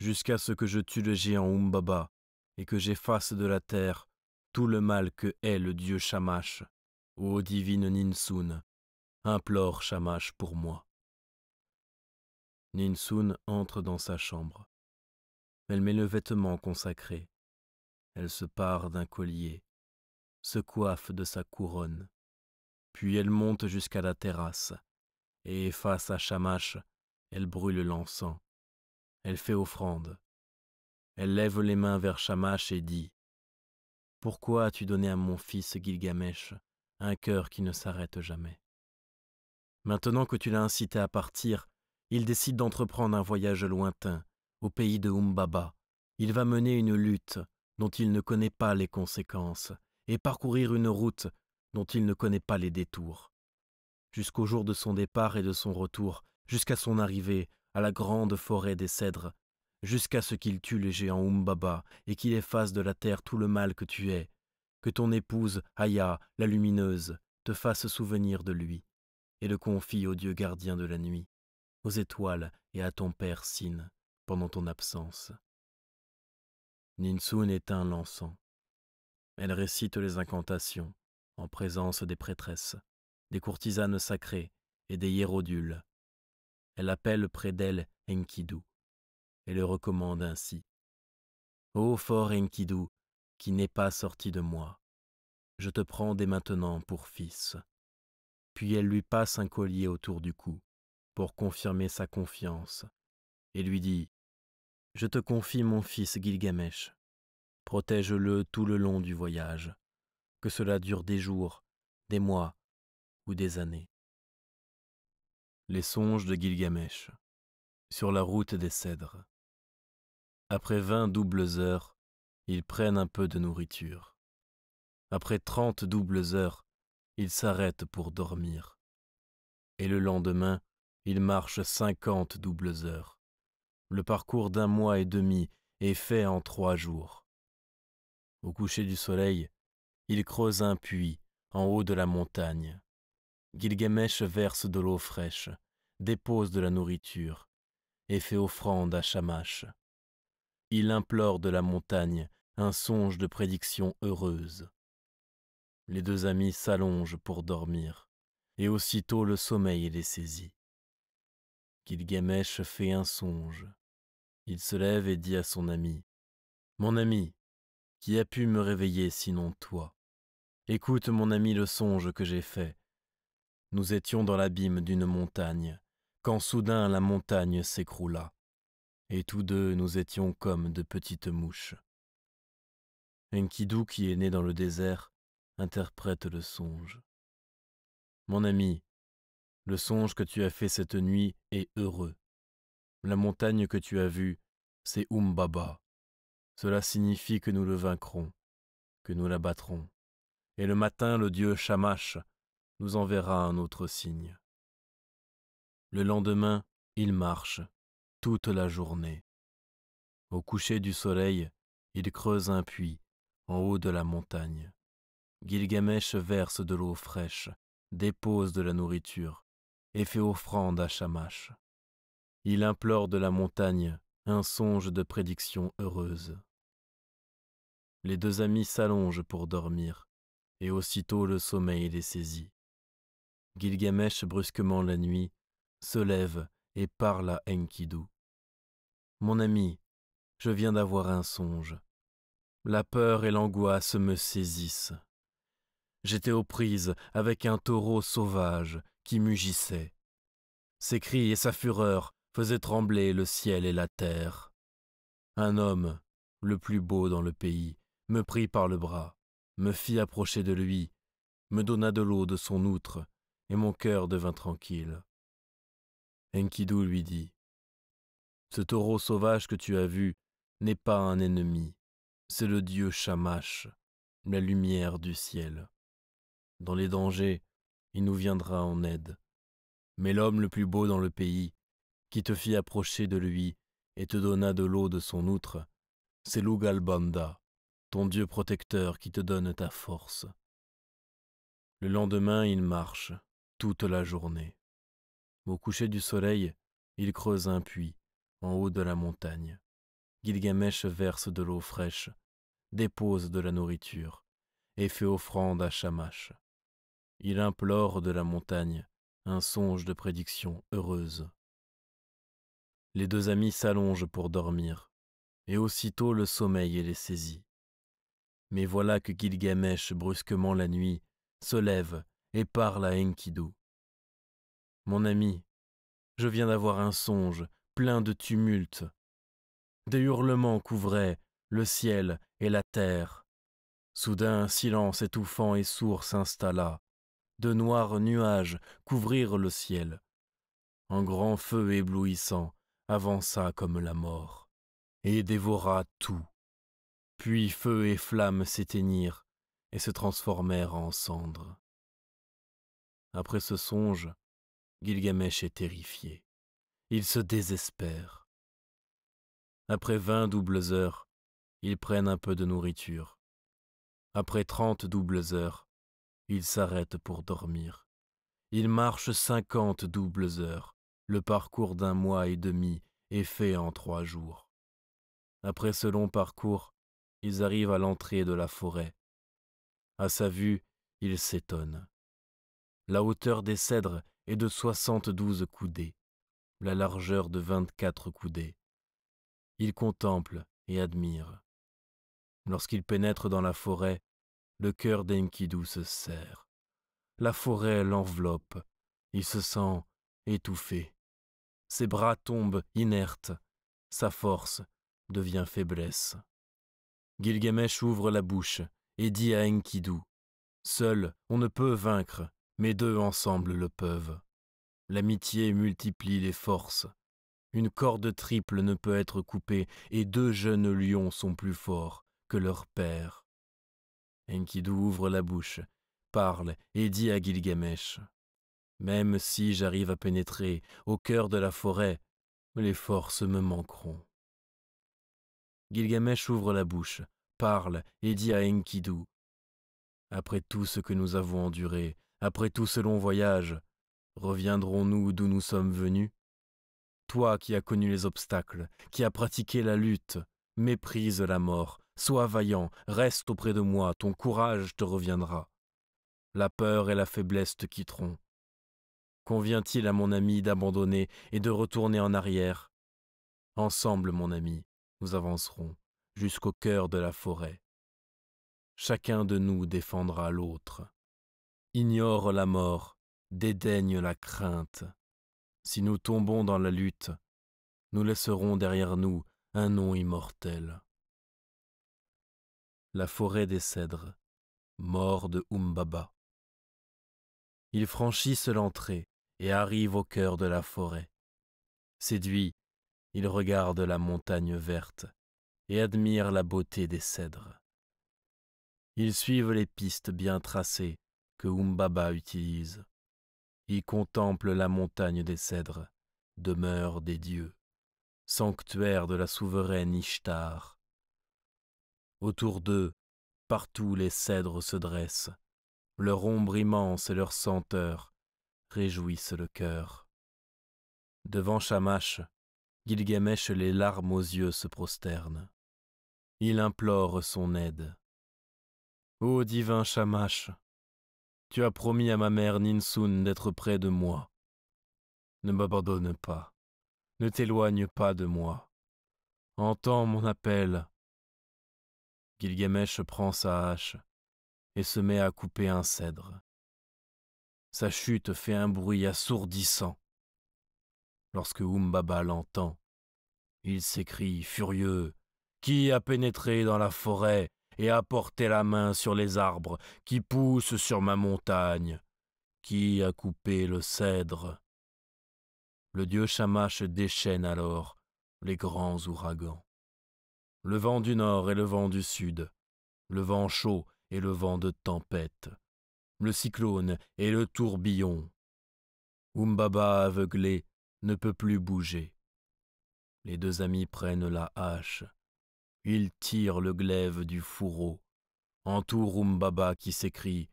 jusqu'à ce que je tue le géant Umbaba et que j'efface de la terre tout le mal que est le dieu Shamash. Ô divine Ninsun, implore Shamash pour moi. Ninsun entre dans sa chambre. Elle met le vêtement consacré. Elle se pare d'un collier, se coiffe de sa couronne. Puis elle monte jusqu'à la terrasse, et face à Shamash, elle brûle l'encens. Elle fait offrande. Elle lève les mains vers Shamash et dit Pourquoi as-tu donné à mon fils Gilgamesh un cœur qui ne s'arrête jamais Maintenant que tu l'as incité à partir, il décide d'entreprendre un voyage lointain, au pays de Umbaba. Il va mener une lutte dont il ne connaît pas les conséquences et parcourir une route dont il ne connaît pas les détours. Jusqu'au jour de son départ et de son retour, jusqu'à son arrivée à la grande forêt des cèdres, jusqu'à ce qu'il tue le géant Umbaba et qu'il efface de la terre tout le mal que tu es, que ton épouse, Aya, la lumineuse, te fasse souvenir de lui, et le confie au Dieu gardien de la nuit aux étoiles et à ton père Sin pendant ton absence. Ninsun éteint l'encens. Elle récite les incantations en présence des prêtresses, des courtisanes sacrées et des hiérodules. Elle appelle près d'elle Enkidu et le recommande ainsi. Ô fort Enkidu, qui n'est pas sorti de moi, je te prends dès maintenant pour fils. Puis elle lui passe un collier autour du cou, pour confirmer sa confiance, et lui dit Je te confie mon fils Gilgamesh. Protège-le tout le long du voyage, que cela dure des jours, des mois ou des années. Les songes de Gilgamesh sur la route des cèdres. Après vingt doubles heures, ils prennent un peu de nourriture. Après trente doubles heures, ils s'arrêtent pour dormir. Et le lendemain, il marche cinquante doubles heures. Le parcours d'un mois et demi est fait en trois jours. Au coucher du soleil, il creuse un puits en haut de la montagne. Gilgamesh verse de l'eau fraîche, dépose de la nourriture et fait offrande à Shamash. Il implore de la montagne un songe de prédiction heureuse. Les deux amis s'allongent pour dormir, et aussitôt le sommeil les saisit gamèche fait un songe. Il se lève et dit à son ami Mon ami, qui a pu me réveiller sinon toi Écoute, mon ami, le songe que j'ai fait. Nous étions dans l'abîme d'une montagne, quand soudain la montagne s'écroula, et tous deux nous étions comme de petites mouches. Enkidu, qui est né dans le désert, interprète le songe. Mon ami, le songe que tu as fait cette nuit est heureux. La montagne que tu as vue, c'est Umbaba. Cela signifie que nous le vaincrons, que nous l'abattrons. Et le matin, le dieu Shamash nous enverra un autre signe. Le lendemain, il marche, toute la journée. Au coucher du soleil, il creuse un puits, en haut de la montagne. Gilgamesh verse de l'eau fraîche, dépose de la nourriture, et fait offrande à Shamash. Il implore de la montagne un songe de prédiction heureuse. Les deux amis s'allongent pour dormir, et aussitôt le sommeil les saisit. Gilgamesh brusquement la nuit se lève et parle à Enkidu. Mon ami, je viens d'avoir un songe. La peur et l'angoisse me saisissent. J'étais aux prises avec un taureau sauvage qui mugissait. Ses cris et sa fureur faisaient trembler le ciel et la terre. Un homme, le plus beau dans le pays, me prit par le bras, me fit approcher de lui, me donna de l'eau de son outre, et mon cœur devint tranquille. Enkidu lui dit Ce taureau sauvage que tu as vu n'est pas un ennemi, c'est le dieu Shamash, la lumière du ciel. Dans les dangers, il nous viendra en aide. Mais l'homme le plus beau dans le pays, qui te fit approcher de lui et te donna de l'eau de son outre, c'est l'Ugalbanda, ton Dieu protecteur qui te donne ta force. Le lendemain, il marche, toute la journée. Au coucher du soleil, il creuse un puits, en haut de la montagne. Gilgamesh verse de l'eau fraîche, dépose de la nourriture, et fait offrande à Shamash. Il implore de la montagne un songe de prédiction heureuse. Les deux amis s'allongent pour dormir, et aussitôt le sommeil les saisit. Mais voilà que Gilgamesh, brusquement la nuit, se lève et parle à Enkidu. Mon ami, je viens d'avoir un songe plein de tumulte. Des hurlements couvraient le ciel et la terre. Soudain un silence étouffant et sourd s'installa de noirs nuages couvrirent le ciel. Un grand feu éblouissant avança comme la mort, et dévora tout. Puis feu et flamme s'éteignirent et se transformèrent en cendres. Après ce songe, Gilgamesh est terrifié. Il se désespère. Après vingt doubles heures, ils prennent un peu de nourriture. Après trente doubles heures, ils s'arrêtent pour dormir. Ils marchent cinquante doubles heures. Le parcours d'un mois et demi est fait en trois jours. Après ce long parcours, ils arrivent à l'entrée de la forêt. À sa vue, il s'étonne. La hauteur des cèdres est de soixante-douze coudées, la largeur de vingt-quatre coudées. Il contemple et admire. Lorsqu'ils pénètrent dans la forêt, le cœur d'Enkidu se serre. La forêt l'enveloppe. Il se sent étouffé. Ses bras tombent inertes. Sa force devient faiblesse. Gilgamesh ouvre la bouche et dit à Enkidu Seul, on ne peut vaincre, mais deux ensemble le peuvent. L'amitié multiplie les forces. Une corde triple ne peut être coupée, et deux jeunes lions sont plus forts que leur père. Enkidu ouvre la bouche, parle et dit à Gilgamesh Même si j'arrive à pénétrer au cœur de la forêt, les forces me manqueront. Gilgamesh ouvre la bouche, parle et dit à Enkidu Après tout ce que nous avons enduré, après tout ce long voyage, reviendrons-nous d'où nous sommes venus Toi qui as connu les obstacles, qui as pratiqué la lutte, méprise la mort, Sois vaillant, reste auprès de moi, ton courage te reviendra. La peur et la faiblesse te quitteront. Convient-il à mon ami d'abandonner et de retourner en arrière Ensemble, mon ami, nous avancerons jusqu'au cœur de la forêt. Chacun de nous défendra l'autre. Ignore la mort, dédaigne la crainte. Si nous tombons dans la lutte, nous laisserons derrière nous un nom immortel la forêt des cèdres, mort de Umbaba. Ils franchissent l'entrée et arrivent au cœur de la forêt. Séduits, ils regardent la montagne verte et admirent la beauté des cèdres. Ils suivent les pistes bien tracées que Umbaba utilise. Ils contemplent la montagne des cèdres, demeure des dieux, sanctuaire de la souveraine Ishtar, Autour d'eux, partout les cèdres se dressent, leur ombre immense et leur senteur réjouissent le cœur. Devant Shamash, Gilgamesh les larmes aux yeux se prosterne. Il implore son aide. Ô divin Shamash, tu as promis à ma mère Ninsun d'être près de moi. Ne m'abandonne pas, ne t'éloigne pas de moi. Entends mon appel, Gilgamesh prend sa hache et se met à couper un cèdre. Sa chute fait un bruit assourdissant. Lorsque Umbaba l'entend, il s'écrie furieux Qui a pénétré dans la forêt et a porté la main sur les arbres qui poussent sur ma montagne Qui a coupé le cèdre Le dieu Shamash déchaîne alors les grands ouragans le vent du nord et le vent du sud, le vent chaud et le vent de tempête, le cyclone et le tourbillon. Umbaba aveuglé ne peut plus bouger. Les deux amis prennent la hache. Ils tirent le glaive du fourreau. Entourent Umbaba qui s'écrie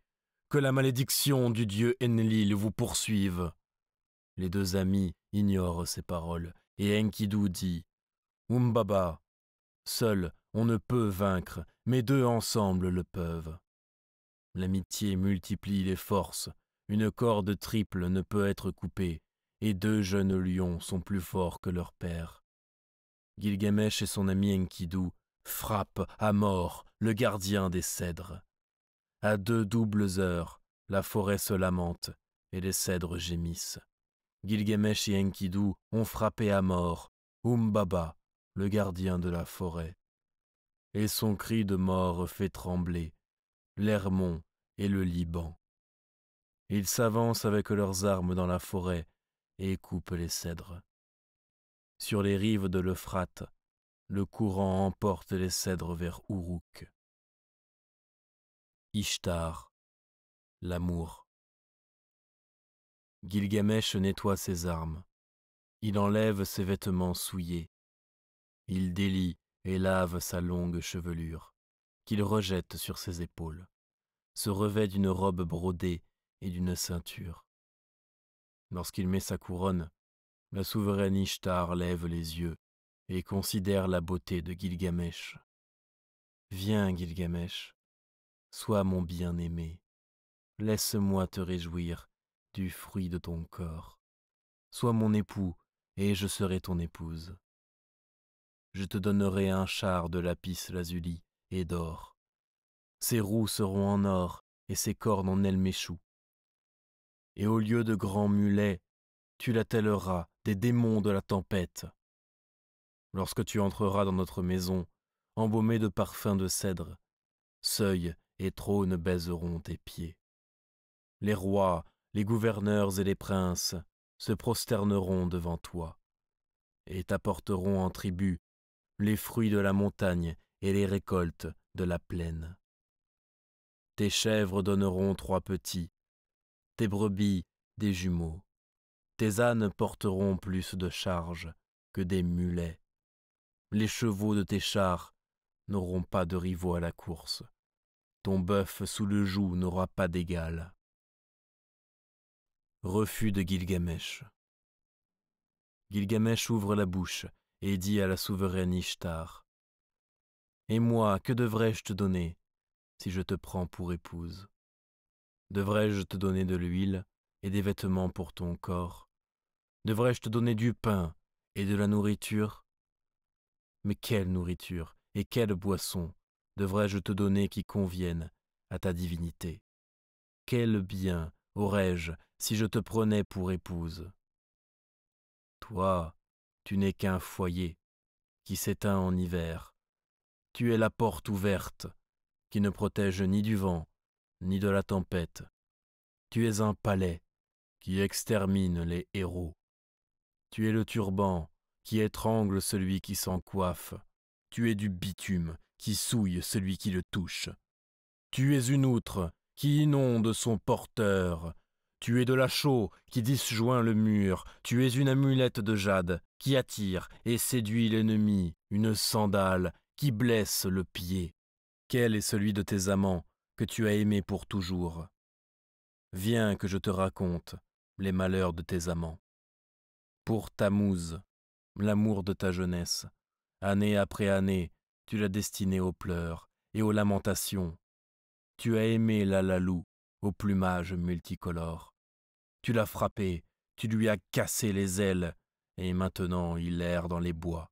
Que la malédiction du dieu Enlil vous poursuive. Les deux amis ignorent ces paroles et Enkidu dit Umbaba, Seul, on ne peut vaincre, mais deux ensemble le peuvent. L'amitié multiplie les forces, une corde triple ne peut être coupée, et deux jeunes lions sont plus forts que leur père. Gilgamesh et son ami Enkidu frappent à mort le gardien des cèdres. À deux doubles heures, la forêt se lamente et les cèdres gémissent. Gilgamesh et Enkidu ont frappé à mort Umbaba, le gardien de la forêt. Et son cri de mort fait trembler l'Hermon et le Liban. Ils s'avancent avec leurs armes dans la forêt et coupent les cèdres. Sur les rives de l'Euphrate, le courant emporte les cèdres vers Ourouk. Ishtar, l'amour. Gilgamesh nettoie ses armes. Il enlève ses vêtements souillés. Il délie et lave sa longue chevelure, qu'il rejette sur ses épaules, se revêt d'une robe brodée et d'une ceinture. Lorsqu'il met sa couronne, la souveraine Ishtar lève les yeux et considère la beauté de Gilgamesh. Viens, Gilgamesh, sois mon bien-aimé. Laisse-moi te réjouir du fruit de ton corps. Sois mon époux, et je serai ton épouse je te donnerai un char de lapis lazuli et d'or. Ses roues seront en or et ses cornes en elméchou. Et au lieu de grands mulets, tu l'attelleras des démons de la tempête. Lorsque tu entreras dans notre maison, embaumé de parfums de cèdre, seuil et trône baiseront tes pieds. Les rois, les gouverneurs et les princes se prosterneront devant toi, et t'apporteront en tribut les fruits de la montagne et les récoltes de la plaine. Tes chèvres donneront trois petits, tes brebis des jumeaux, tes ânes porteront plus de charges que des mulets, les chevaux de tes chars n'auront pas de rivaux à la course, ton bœuf sous le joug n'aura pas d'égal. Refus de Gilgamesh. Gilgamesh ouvre la bouche et dit à la souveraine Ishtar Et moi, que devrais-je te donner si je te prends pour épouse Devrais-je te donner de l'huile et des vêtements pour ton corps Devrais-je te donner du pain et de la nourriture Mais quelle nourriture et quelle boisson devrais-je te donner qui conviennent à ta divinité Quel bien aurais-je si je te prenais pour épouse Toi, tu n'es qu'un foyer qui s'éteint en hiver. Tu es la porte ouverte qui ne protège ni du vent, ni de la tempête. Tu es un palais qui extermine les héros. Tu es le turban qui étrangle celui qui s'en coiffe. Tu es du bitume qui souille celui qui le touche. Tu es une outre qui inonde son porteur tu es de la chaux qui disjoint le mur, tu es une amulette de jade qui attire et séduit l'ennemi, une sandale qui blesse le pied. Quel est celui de tes amants que tu as aimé pour toujours Viens que je te raconte les malheurs de tes amants. Pour ta muse, l'amour de ta jeunesse, année après année, tu l'as destinée aux pleurs et aux lamentations. Tu as aimé la lalou au plumage multicolore. Tu l'as frappé, tu lui as cassé les ailes, et maintenant il erre dans les bois.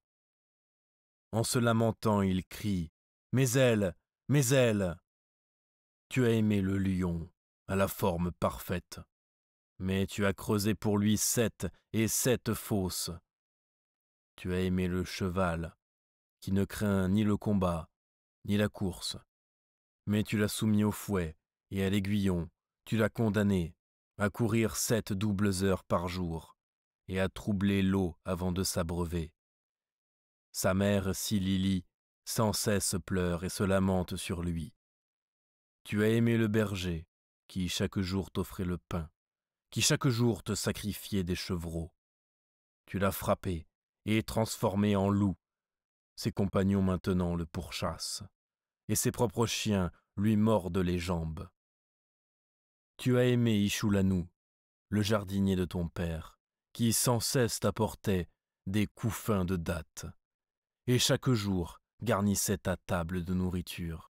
En se lamentant, il crie Mes ailes, mes ailes Tu as aimé le lion, à la forme parfaite, mais tu as creusé pour lui sept et sept fosses. Tu as aimé le cheval, qui ne craint ni le combat, ni la course, mais tu l'as soumis au fouet et à l'aiguillon, tu l'as condamné, à courir sept doubles heures par jour et à troubler l'eau avant de s'abreuver. Sa mère Silili sans cesse pleure et se lamente sur lui. Tu as aimé le berger qui chaque jour t'offrait le pain, qui chaque jour te sacrifiait des chevreaux. Tu l'as frappé et transformé en loup. Ses compagnons maintenant le pourchassent, et ses propres chiens lui mordent les jambes. Tu as aimé Ishulanu, le jardinier de ton père, qui sans cesse t'apportait des couffins de date, et chaque jour garnissait ta table de nourriture.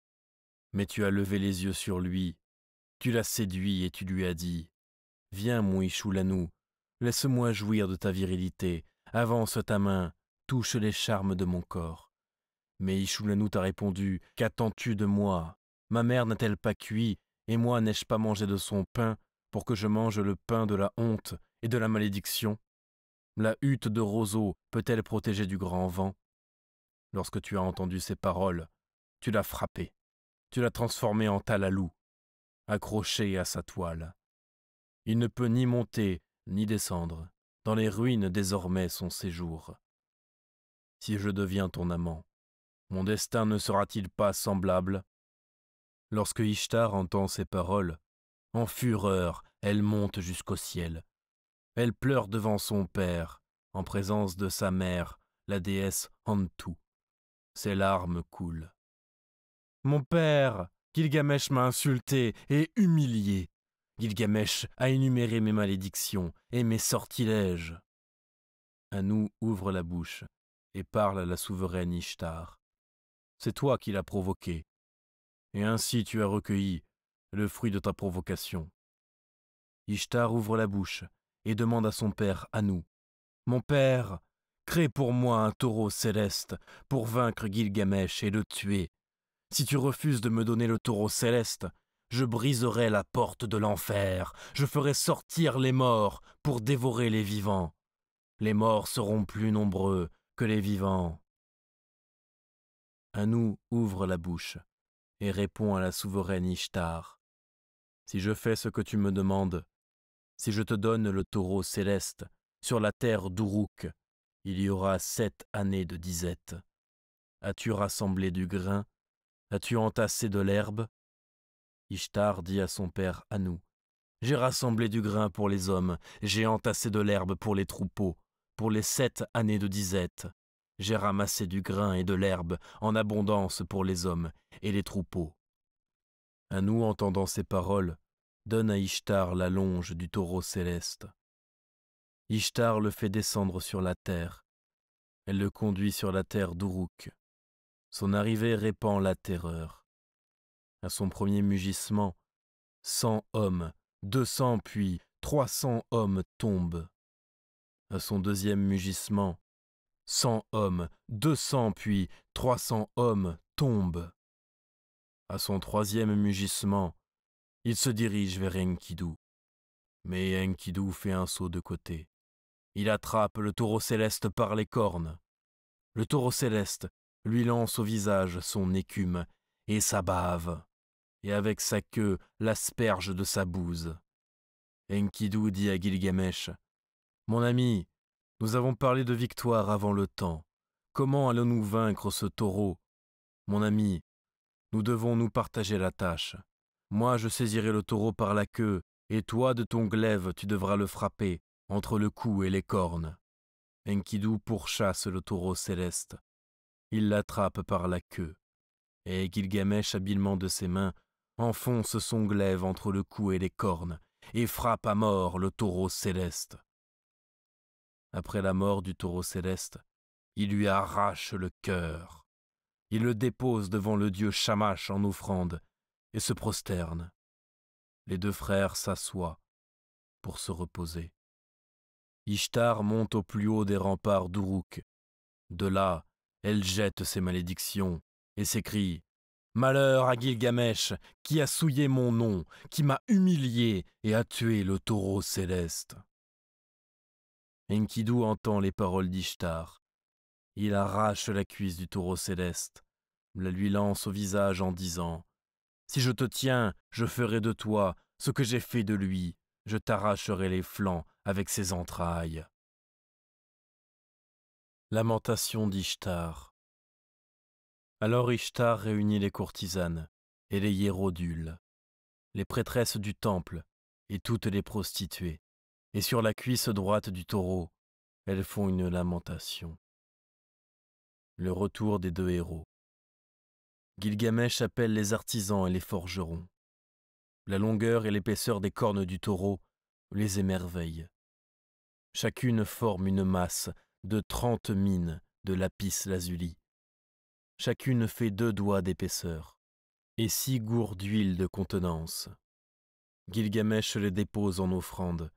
Mais tu as levé les yeux sur lui, tu l'as séduit et tu lui as dit Viens, mon Ishulanu, laisse-moi jouir de ta virilité, avance ta main, touche les charmes de mon corps. Mais Ishulanu t'a répondu Qu'attends-tu de moi Ma mère n'a-t-elle pas cuit et moi n'ai-je pas mangé de son pain pour que je mange le pain de la honte et de la malédiction La hutte de roseau peut-elle protéger du grand vent Lorsque tu as entendu ces paroles, tu l'as frappé, tu l'as transformé en talalou, accroché à sa toile. Il ne peut ni monter ni descendre, dans les ruines désormais son séjour. Si je deviens ton amant, mon destin ne sera-t-il pas semblable Lorsque Ishtar entend ces paroles, en fureur, elle monte jusqu'au ciel. Elle pleure devant son père, en présence de sa mère, la déesse Antu. Ses larmes coulent. Mon père, Gilgamesh m'a insulté et humilié. Gilgamesh a énuméré mes malédictions et mes sortilèges. Anu ouvre la bouche et parle à la souveraine Ishtar. C'est toi qui l'as provoqué, et ainsi tu as recueilli le fruit de ta provocation. Ishtar ouvre la bouche et demande à son père, à Mon père, crée pour moi un taureau céleste pour vaincre Gilgamesh et le tuer. Si tu refuses de me donner le taureau céleste, je briserai la porte de l'enfer, je ferai sortir les morts pour dévorer les vivants. Les morts seront plus nombreux que les vivants. Anou ouvre la bouche et répond à la souveraine Ishtar. Si je fais ce que tu me demandes, si je te donne le taureau céleste sur la terre d'Uruk, il y aura sept années de disette. As-tu rassemblé du grain As-tu entassé de l'herbe Ishtar dit à son père Anou J'ai rassemblé du grain pour les hommes, j'ai entassé de l'herbe pour les troupeaux, pour les sept années de disette j'ai ramassé du grain et de l'herbe en abondance pour les hommes et les troupeaux. nous, entendant ces paroles, donne à Ishtar la longe du taureau céleste. Ishtar le fait descendre sur la terre. Elle le conduit sur la terre d'Uruk. Son arrivée répand la terreur. À son premier mugissement, cent hommes, deux cents puis trois cents hommes tombent. À son deuxième mugissement, Cent hommes, deux cents puis trois cents hommes tombent. À son troisième mugissement, il se dirige vers Enkidu. Mais Enkidu fait un saut de côté. Il attrape le taureau céleste par les cornes. Le taureau céleste lui lance au visage son écume et sa bave, et avec sa queue l'asperge de sa bouse. Enkidu dit à Gilgamesh Mon ami, nous avons parlé de victoire avant le temps. Comment allons-nous vaincre ce taureau Mon ami, nous devons nous partager la tâche. Moi je saisirai le taureau par la queue, et toi de ton glaive tu devras le frapper, entre le cou et les cornes. Enkidu pourchasse le taureau céleste. Il l'attrape par la queue, et Gilgamesh habilement de ses mains enfonce son glaive entre le cou et les cornes, et frappe à mort le taureau céleste après la mort du taureau céleste, il lui arrache le cœur. Il le dépose devant le dieu Shamash en offrande et se prosterne. Les deux frères s'assoient pour se reposer. Ishtar monte au plus haut des remparts d'Uruk. De là, elle jette ses malédictions et s'écrie Malheur à Gilgamesh, qui a souillé mon nom, qui m'a humilié et a tué le taureau céleste. Enkidu entend les paroles d'Ishtar. Il arrache la cuisse du taureau céleste, la lui lance au visage en disant Si je te tiens, je ferai de toi ce que j'ai fait de lui, je t'arracherai les flancs avec ses entrailles. Lamentation d'Ishtar. Alors Ishtar réunit les courtisanes et les hiérodules, les prêtresses du temple et toutes les prostituées et sur la cuisse droite du taureau, elles font une lamentation. Le retour des deux héros. Gilgamesh appelle les artisans et les forgerons. La longueur et l'épaisseur des cornes du taureau les émerveillent. Chacune forme une masse de trente mines de lapis lazuli. Chacune fait deux doigts d'épaisseur et six gourds d'huile de contenance. Gilgamesh les dépose en offrande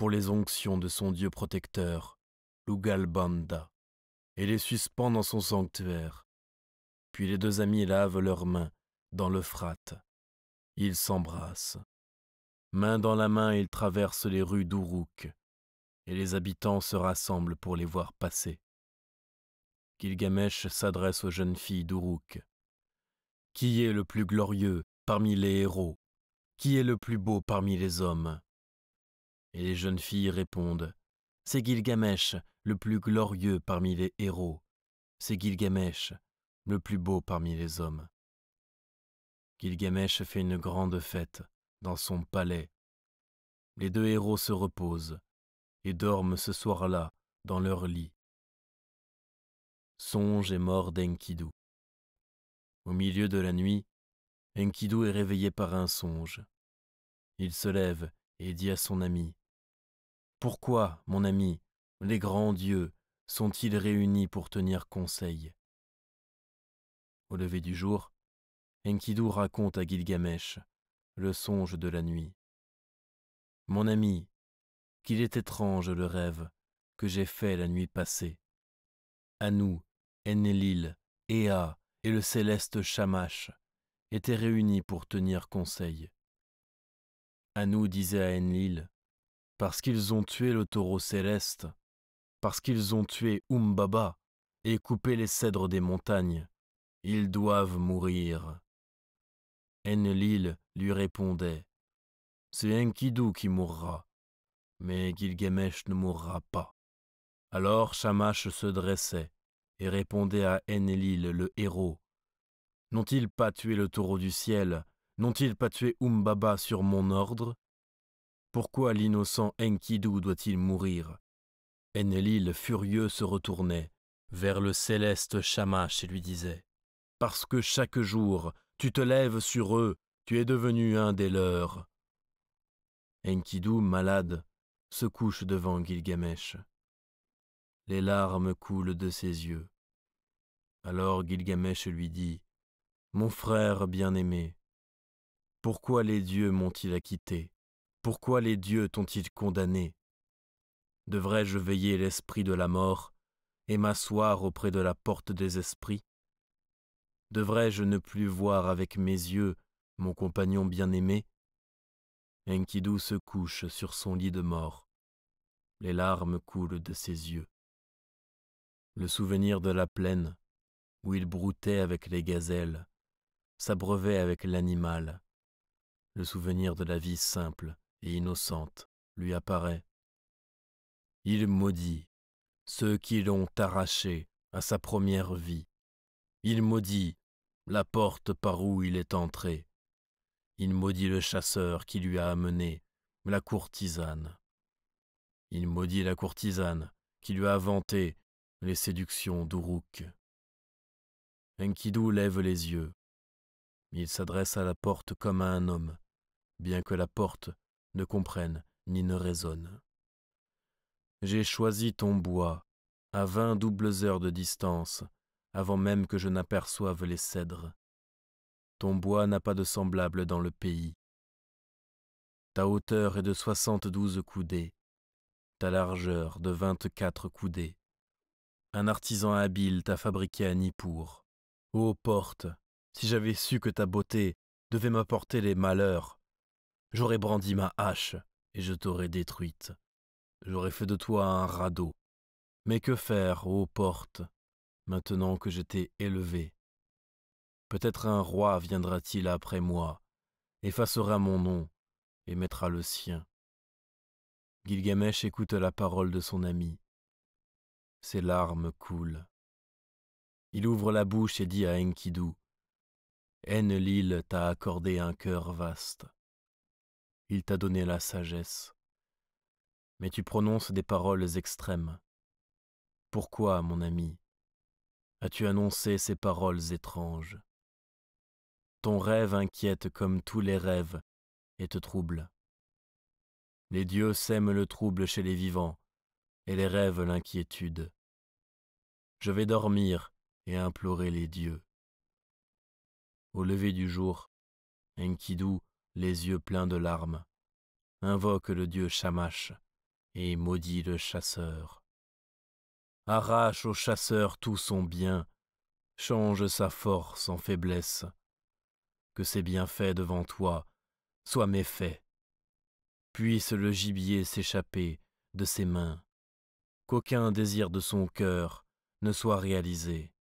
pour les onctions de son Dieu protecteur, Lugalbanda, et les suspend dans son sanctuaire. Puis les deux amis lavent leurs mains dans l'Euphrate. Ils s'embrassent. Main dans la main, ils traversent les rues d'Uruk, et les habitants se rassemblent pour les voir passer. Gilgamesh s'adresse aux jeunes filles d'Uruk. Qui est le plus glorieux parmi les héros Qui est le plus beau parmi les hommes et les jeunes filles répondent C'est Gilgamesh, le plus glorieux parmi les héros. C'est Gilgamesh, le plus beau parmi les hommes. Gilgamesh fait une grande fête dans son palais. Les deux héros se reposent et dorment ce soir-là dans leur lit. Songe et mort d'Enkidu. Au milieu de la nuit, Enkidu est réveillé par un songe. Il se lève et dit à son ami pourquoi, mon ami, les grands dieux sont-ils réunis pour tenir conseil Au lever du jour, Enkidu raconte à Gilgamesh le songe de la nuit. Mon ami, qu'il est étrange le rêve que j'ai fait la nuit passée. nous, Enlil, Ea et le céleste Shamash étaient réunis pour tenir conseil. Anu disait à Enlil parce qu'ils ont tué le taureau céleste, parce qu'ils ont tué Umbaba et coupé les cèdres des montagnes. Ils doivent mourir. Enlil lui répondait C'est Enkidu qui mourra, mais Gilgamesh ne mourra pas. Alors Shamash se dressait et répondait à Enlil, le héros N'ont-ils pas tué le taureau du ciel N'ont-ils pas tué Umbaba sur mon ordre pourquoi l'innocent Enkidu doit-il mourir Enelil, furieux, se retournait vers le céleste Shamash et lui disait Parce que chaque jour, tu te lèves sur eux, tu es devenu un des leurs. Enkidu, malade, se couche devant Gilgamesh. Les larmes coulent de ses yeux. Alors Gilgamesh lui dit Mon frère bien-aimé, pourquoi les dieux m'ont-ils acquitté pourquoi les dieux t'ont-ils condamné Devrais-je veiller l'esprit de la mort et m'asseoir auprès de la porte des esprits Devrais-je ne plus voir avec mes yeux mon compagnon bien-aimé Enkidu se couche sur son lit de mort. Les larmes coulent de ses yeux. Le souvenir de la plaine, où il broutait avec les gazelles, s'abreuvait avec l'animal. Le souvenir de la vie simple, et innocente lui apparaît. Il maudit ceux qui l'ont arraché à sa première vie. Il maudit la porte par où il est entré. Il maudit le chasseur qui lui a amené la courtisane. Il maudit la courtisane qui lui a inventé les séductions d'Uruk. Enkidu lève les yeux. Il s'adresse à la porte comme à un homme, bien que la porte ne comprennent ni ne raisonnent. J'ai choisi ton bois, à vingt doubles heures de distance, avant même que je n'aperçoive les cèdres. Ton bois n'a pas de semblable dans le pays. Ta hauteur est de soixante-douze coudées, ta largeur de vingt-quatre coudées. Un artisan habile t'a fabriqué à Nippour. Ô porte, si j'avais su que ta beauté devait m'apporter les malheurs, J'aurais brandi ma hache et je t'aurais détruite. J'aurais fait de toi un radeau. Mais que faire, ô porte, maintenant que je t'ai élevé Peut-être un roi viendra-t-il après moi, effacera mon nom et mettra le sien. Gilgamesh écoute la parole de son ami. Ses larmes coulent. Il ouvre la bouche et dit à Enkidu Enlil t'a accordé un cœur vaste il t'a donné la sagesse. Mais tu prononces des paroles extrêmes. Pourquoi, mon ami, as-tu annoncé ces paroles étranges Ton rêve inquiète comme tous les rêves et te trouble. Les dieux sèment le trouble chez les vivants, et les rêves l'inquiétude. Je vais dormir et implorer les dieux. Au lever du jour, Enkidu les yeux pleins de larmes, invoque le dieu Shamash et maudit le chasseur. Arrache au chasseur tout son bien, change sa force en faiblesse. Que ses bienfaits devant toi soient méfaits. Puisse le gibier s'échapper de ses mains, qu'aucun désir de son cœur ne soit réalisé.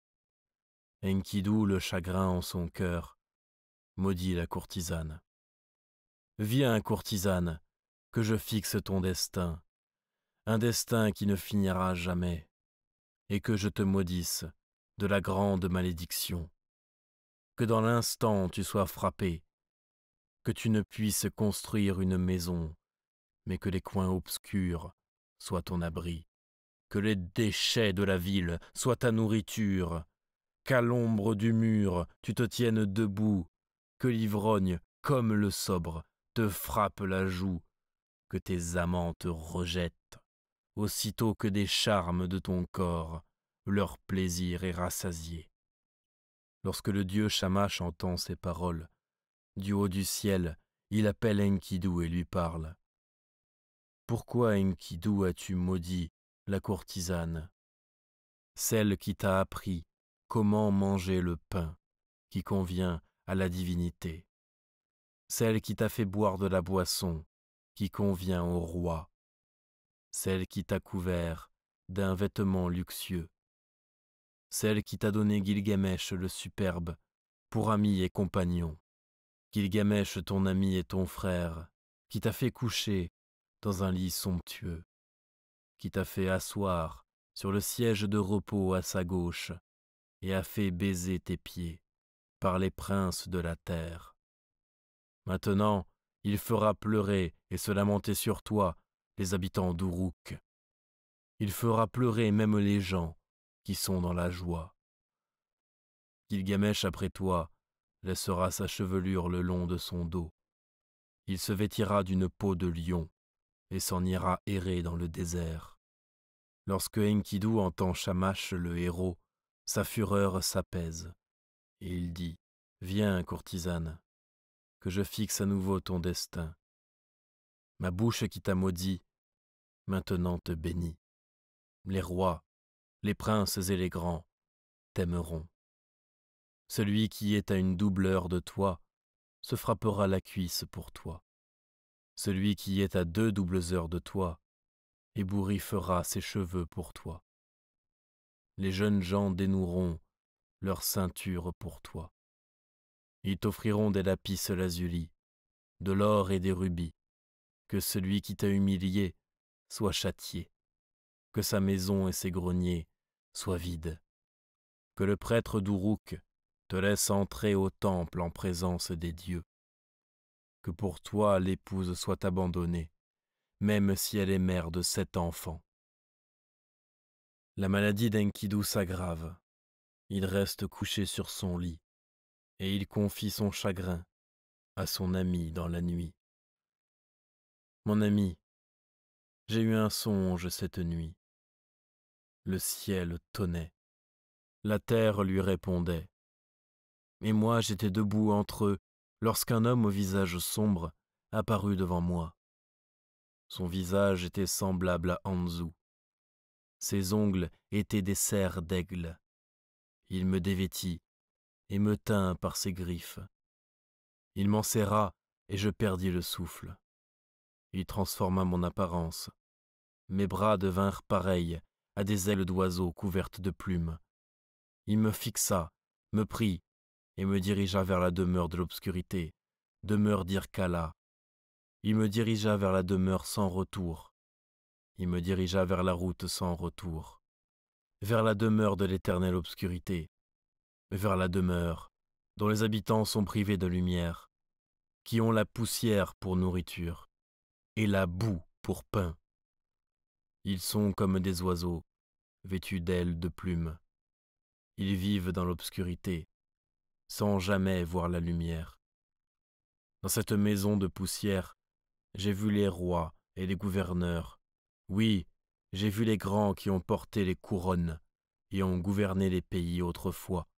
Enkidu, le chagrin en son cœur, maudit la courtisane. Viens, courtisane, que je fixe ton destin, un destin qui ne finira jamais, et que je te maudisse de la grande malédiction, que dans l'instant tu sois frappé, que tu ne puisses construire une maison, mais que les coins obscurs soient ton abri, que les déchets de la ville soient ta nourriture, qu'à l'ombre du mur tu te tiennes debout, que l'ivrogne, comme le sobre, te frappe la joue, que tes amants te rejettent, aussitôt que des charmes de ton corps leur plaisir est rassasié. Lorsque le dieu Shamash entend ces paroles, du haut du ciel, il appelle Enkidu et lui parle. Pourquoi Enkidu as-tu maudit la courtisane, celle qui t'a appris comment manger le pain qui convient à la divinité celle qui t'a fait boire de la boisson qui convient au roi, celle qui t'a couvert d'un vêtement luxueux, celle qui t'a donné Gilgamesh le superbe pour ami et compagnon, Gilgamesh ton ami et ton frère, qui t'a fait coucher dans un lit somptueux, qui t'a fait asseoir sur le siège de repos à sa gauche, et a fait baiser tes pieds par les princes de la terre. Maintenant, il fera pleurer et se lamenter sur toi les habitants d'Uruk. Il fera pleurer même les gens qui sont dans la joie. Gilgamesh, après toi, laissera sa chevelure le long de son dos. Il se vêtira d'une peau de lion et s'en ira errer dans le désert. Lorsque Enkidu entend Shamash le héros, sa fureur s'apaise, et il dit Viens, courtisane, que je fixe à nouveau ton destin. Ma bouche qui t'a maudit, maintenant te bénit. Les rois, les princes et les grands t'aimeront. Celui qui est à une double heure de toi se frappera la cuisse pour toi. Celui qui est à deux doubles heures de toi ébouriffera ses cheveux pour toi. Les jeunes gens dénoueront leur ceinture pour toi. Ils t'offriront des lapis lazuli, de l'or et des rubis. Que celui qui t'a humilié soit châtié. Que sa maison et ses greniers soient vides. Que le prêtre d'Uruk te laisse entrer au temple en présence des dieux. Que pour toi l'épouse soit abandonnée, même si elle est mère de sept enfants. La maladie d'Enkidu s'aggrave. Il reste couché sur son lit, et il confie son chagrin à son ami dans la nuit. Mon ami, j'ai eu un songe cette nuit. Le ciel tonnait, la terre lui répondait, et moi j'étais debout entre eux lorsqu'un homme au visage sombre apparut devant moi. Son visage était semblable à Anzu. Ses ongles étaient des serres d'aigle. Il me dévêtit et me tint par ses griffes. Il m'en serra et je perdis le souffle. Il transforma mon apparence. Mes bras devinrent pareils à des ailes d'oiseaux couvertes de plumes. Il me fixa, me prit et me dirigea vers la demeure de l'obscurité, demeure d'Irkala. Il me dirigea vers la demeure sans retour. Il me dirigea vers la route sans retour, vers la demeure de l'éternelle obscurité, vers la demeure, dont les habitants sont privés de lumière, qui ont la poussière pour nourriture et la boue pour pain. Ils sont comme des oiseaux, vêtus d'ailes de plumes. Ils vivent dans l'obscurité, sans jamais voir la lumière. Dans cette maison de poussière, j'ai vu les rois et les gouverneurs. Oui, j'ai vu les grands qui ont porté les couronnes et ont gouverné les pays autrefois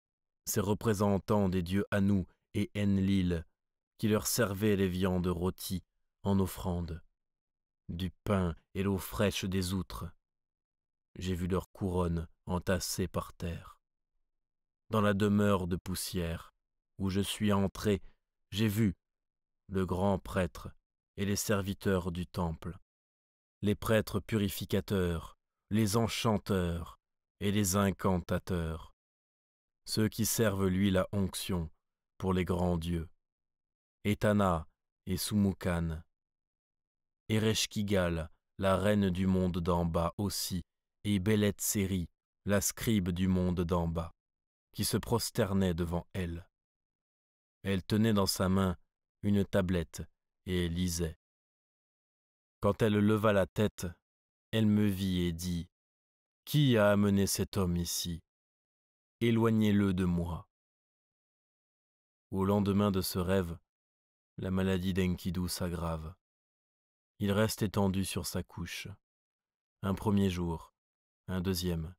ces représentants des dieux Anu et Enlil, qui leur servaient les viandes rôties en offrande, du pain et l'eau fraîche des outres. J'ai vu leurs couronnes entassées par terre. Dans la demeure de poussière où je suis entré, j'ai vu le grand prêtre et les serviteurs du temple, les prêtres purificateurs, les enchanteurs et les incantateurs ceux qui servent lui la onction pour les grands dieux, Etana et soumoukan Ereshkigal, la reine du monde d'en bas aussi, et Belet la scribe du monde d'en bas, qui se prosternait devant elle. Elle tenait dans sa main une tablette et lisait. Quand elle leva la tête, elle me vit et dit Qui a amené cet homme ici Éloignez-le de moi. Au lendemain de ce rêve, la maladie d'Enkidu s'aggrave. Il reste étendu sur sa couche. Un premier jour, un deuxième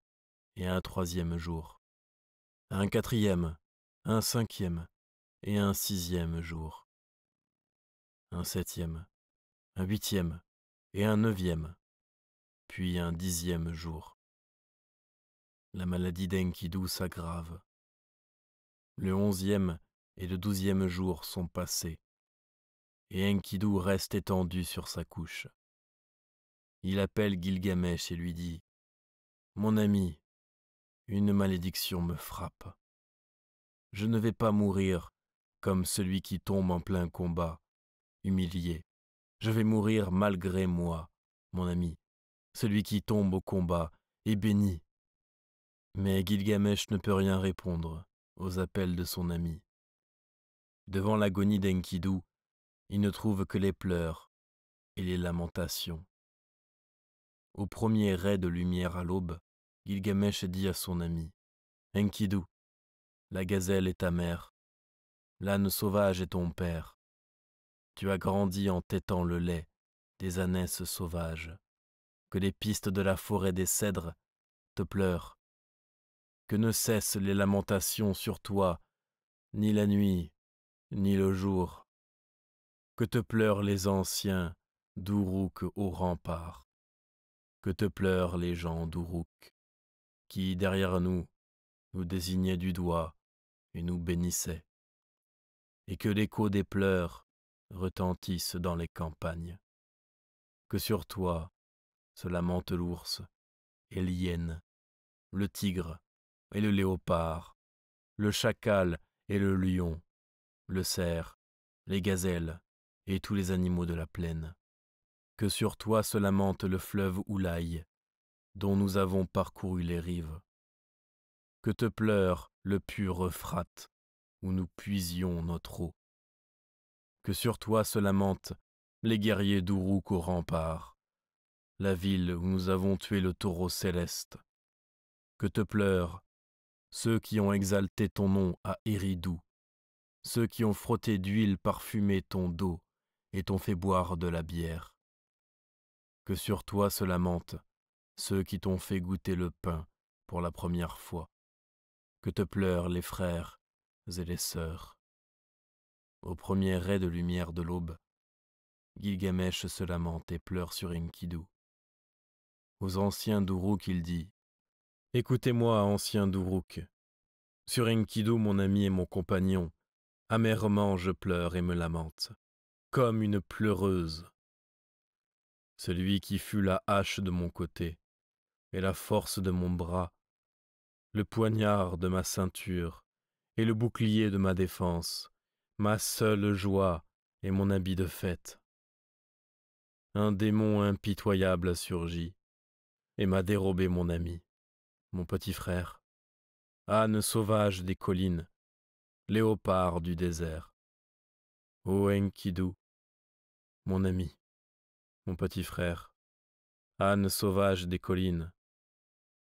et un troisième jour. Un quatrième, un cinquième et un sixième jour. Un septième, un huitième et un neuvième, puis un dixième jour la maladie d'Enkidu s'aggrave. Le onzième et le douzième jour sont passés, et Enkidu reste étendu sur sa couche. Il appelle Gilgamesh et lui dit Mon ami, une malédiction me frappe. Je ne vais pas mourir comme celui qui tombe en plein combat, humilié. Je vais mourir malgré moi, mon ami, celui qui tombe au combat est béni mais Gilgamesh ne peut rien répondre aux appels de son ami. Devant l'agonie d'Enkidu, il ne trouve que les pleurs et les lamentations. Au premier ray de lumière à l'aube, Gilgamesh dit à son ami Enkidu, la gazelle est ta mère, l'âne sauvage est ton père. Tu as grandi en têtant le lait des ânesses sauvages, que les pistes de la forêt des cèdres te pleurent que ne cessent les lamentations sur toi, ni la nuit, ni le jour. Que te pleurent les anciens d'Ourouk au rempart. Que te pleurent les gens d'Ourouk, qui, derrière nous, nous désignaient du doigt et nous bénissaient. Et que l'écho des pleurs retentisse dans les campagnes. Que sur toi se lamente l'ours et l'hyène, le tigre et le léopard, le chacal et le lion, le cerf, les gazelles et tous les animaux de la plaine. Que sur toi se lamente le fleuve Oulaye, dont nous avons parcouru les rives. Que te pleure le pur Euphrate, où nous puisions notre eau. Que sur toi se lamentent les guerriers d'Ourouk au rempart, la ville où nous avons tué le taureau céleste. Que te pleure ceux qui ont exalté ton nom à Éridou, ceux qui ont frotté d'huile parfumée ton dos et t'ont fait boire de la bière. Que sur toi se lamentent ceux qui t'ont fait goûter le pain pour la première fois, que te pleurent les frères et les sœurs. Au premier ray de lumière de l'aube, Gilgamesh se lamente et pleure sur Enkidu. Aux anciens d'Uruk il dit Écoutez-moi, ancien Dourouk. Sur Enkidu, mon ami et mon compagnon, amèrement je pleure et me lamente, comme une pleureuse. Celui qui fut la hache de mon côté, et la force de mon bras, le poignard de ma ceinture, et le bouclier de ma défense, ma seule joie et mon habit de fête. Un démon impitoyable a surgi, et m'a dérobé mon ami mon petit frère, âne sauvage des collines, léopard du désert. Ô Enkidu, mon ami, mon petit frère, âne sauvage des collines,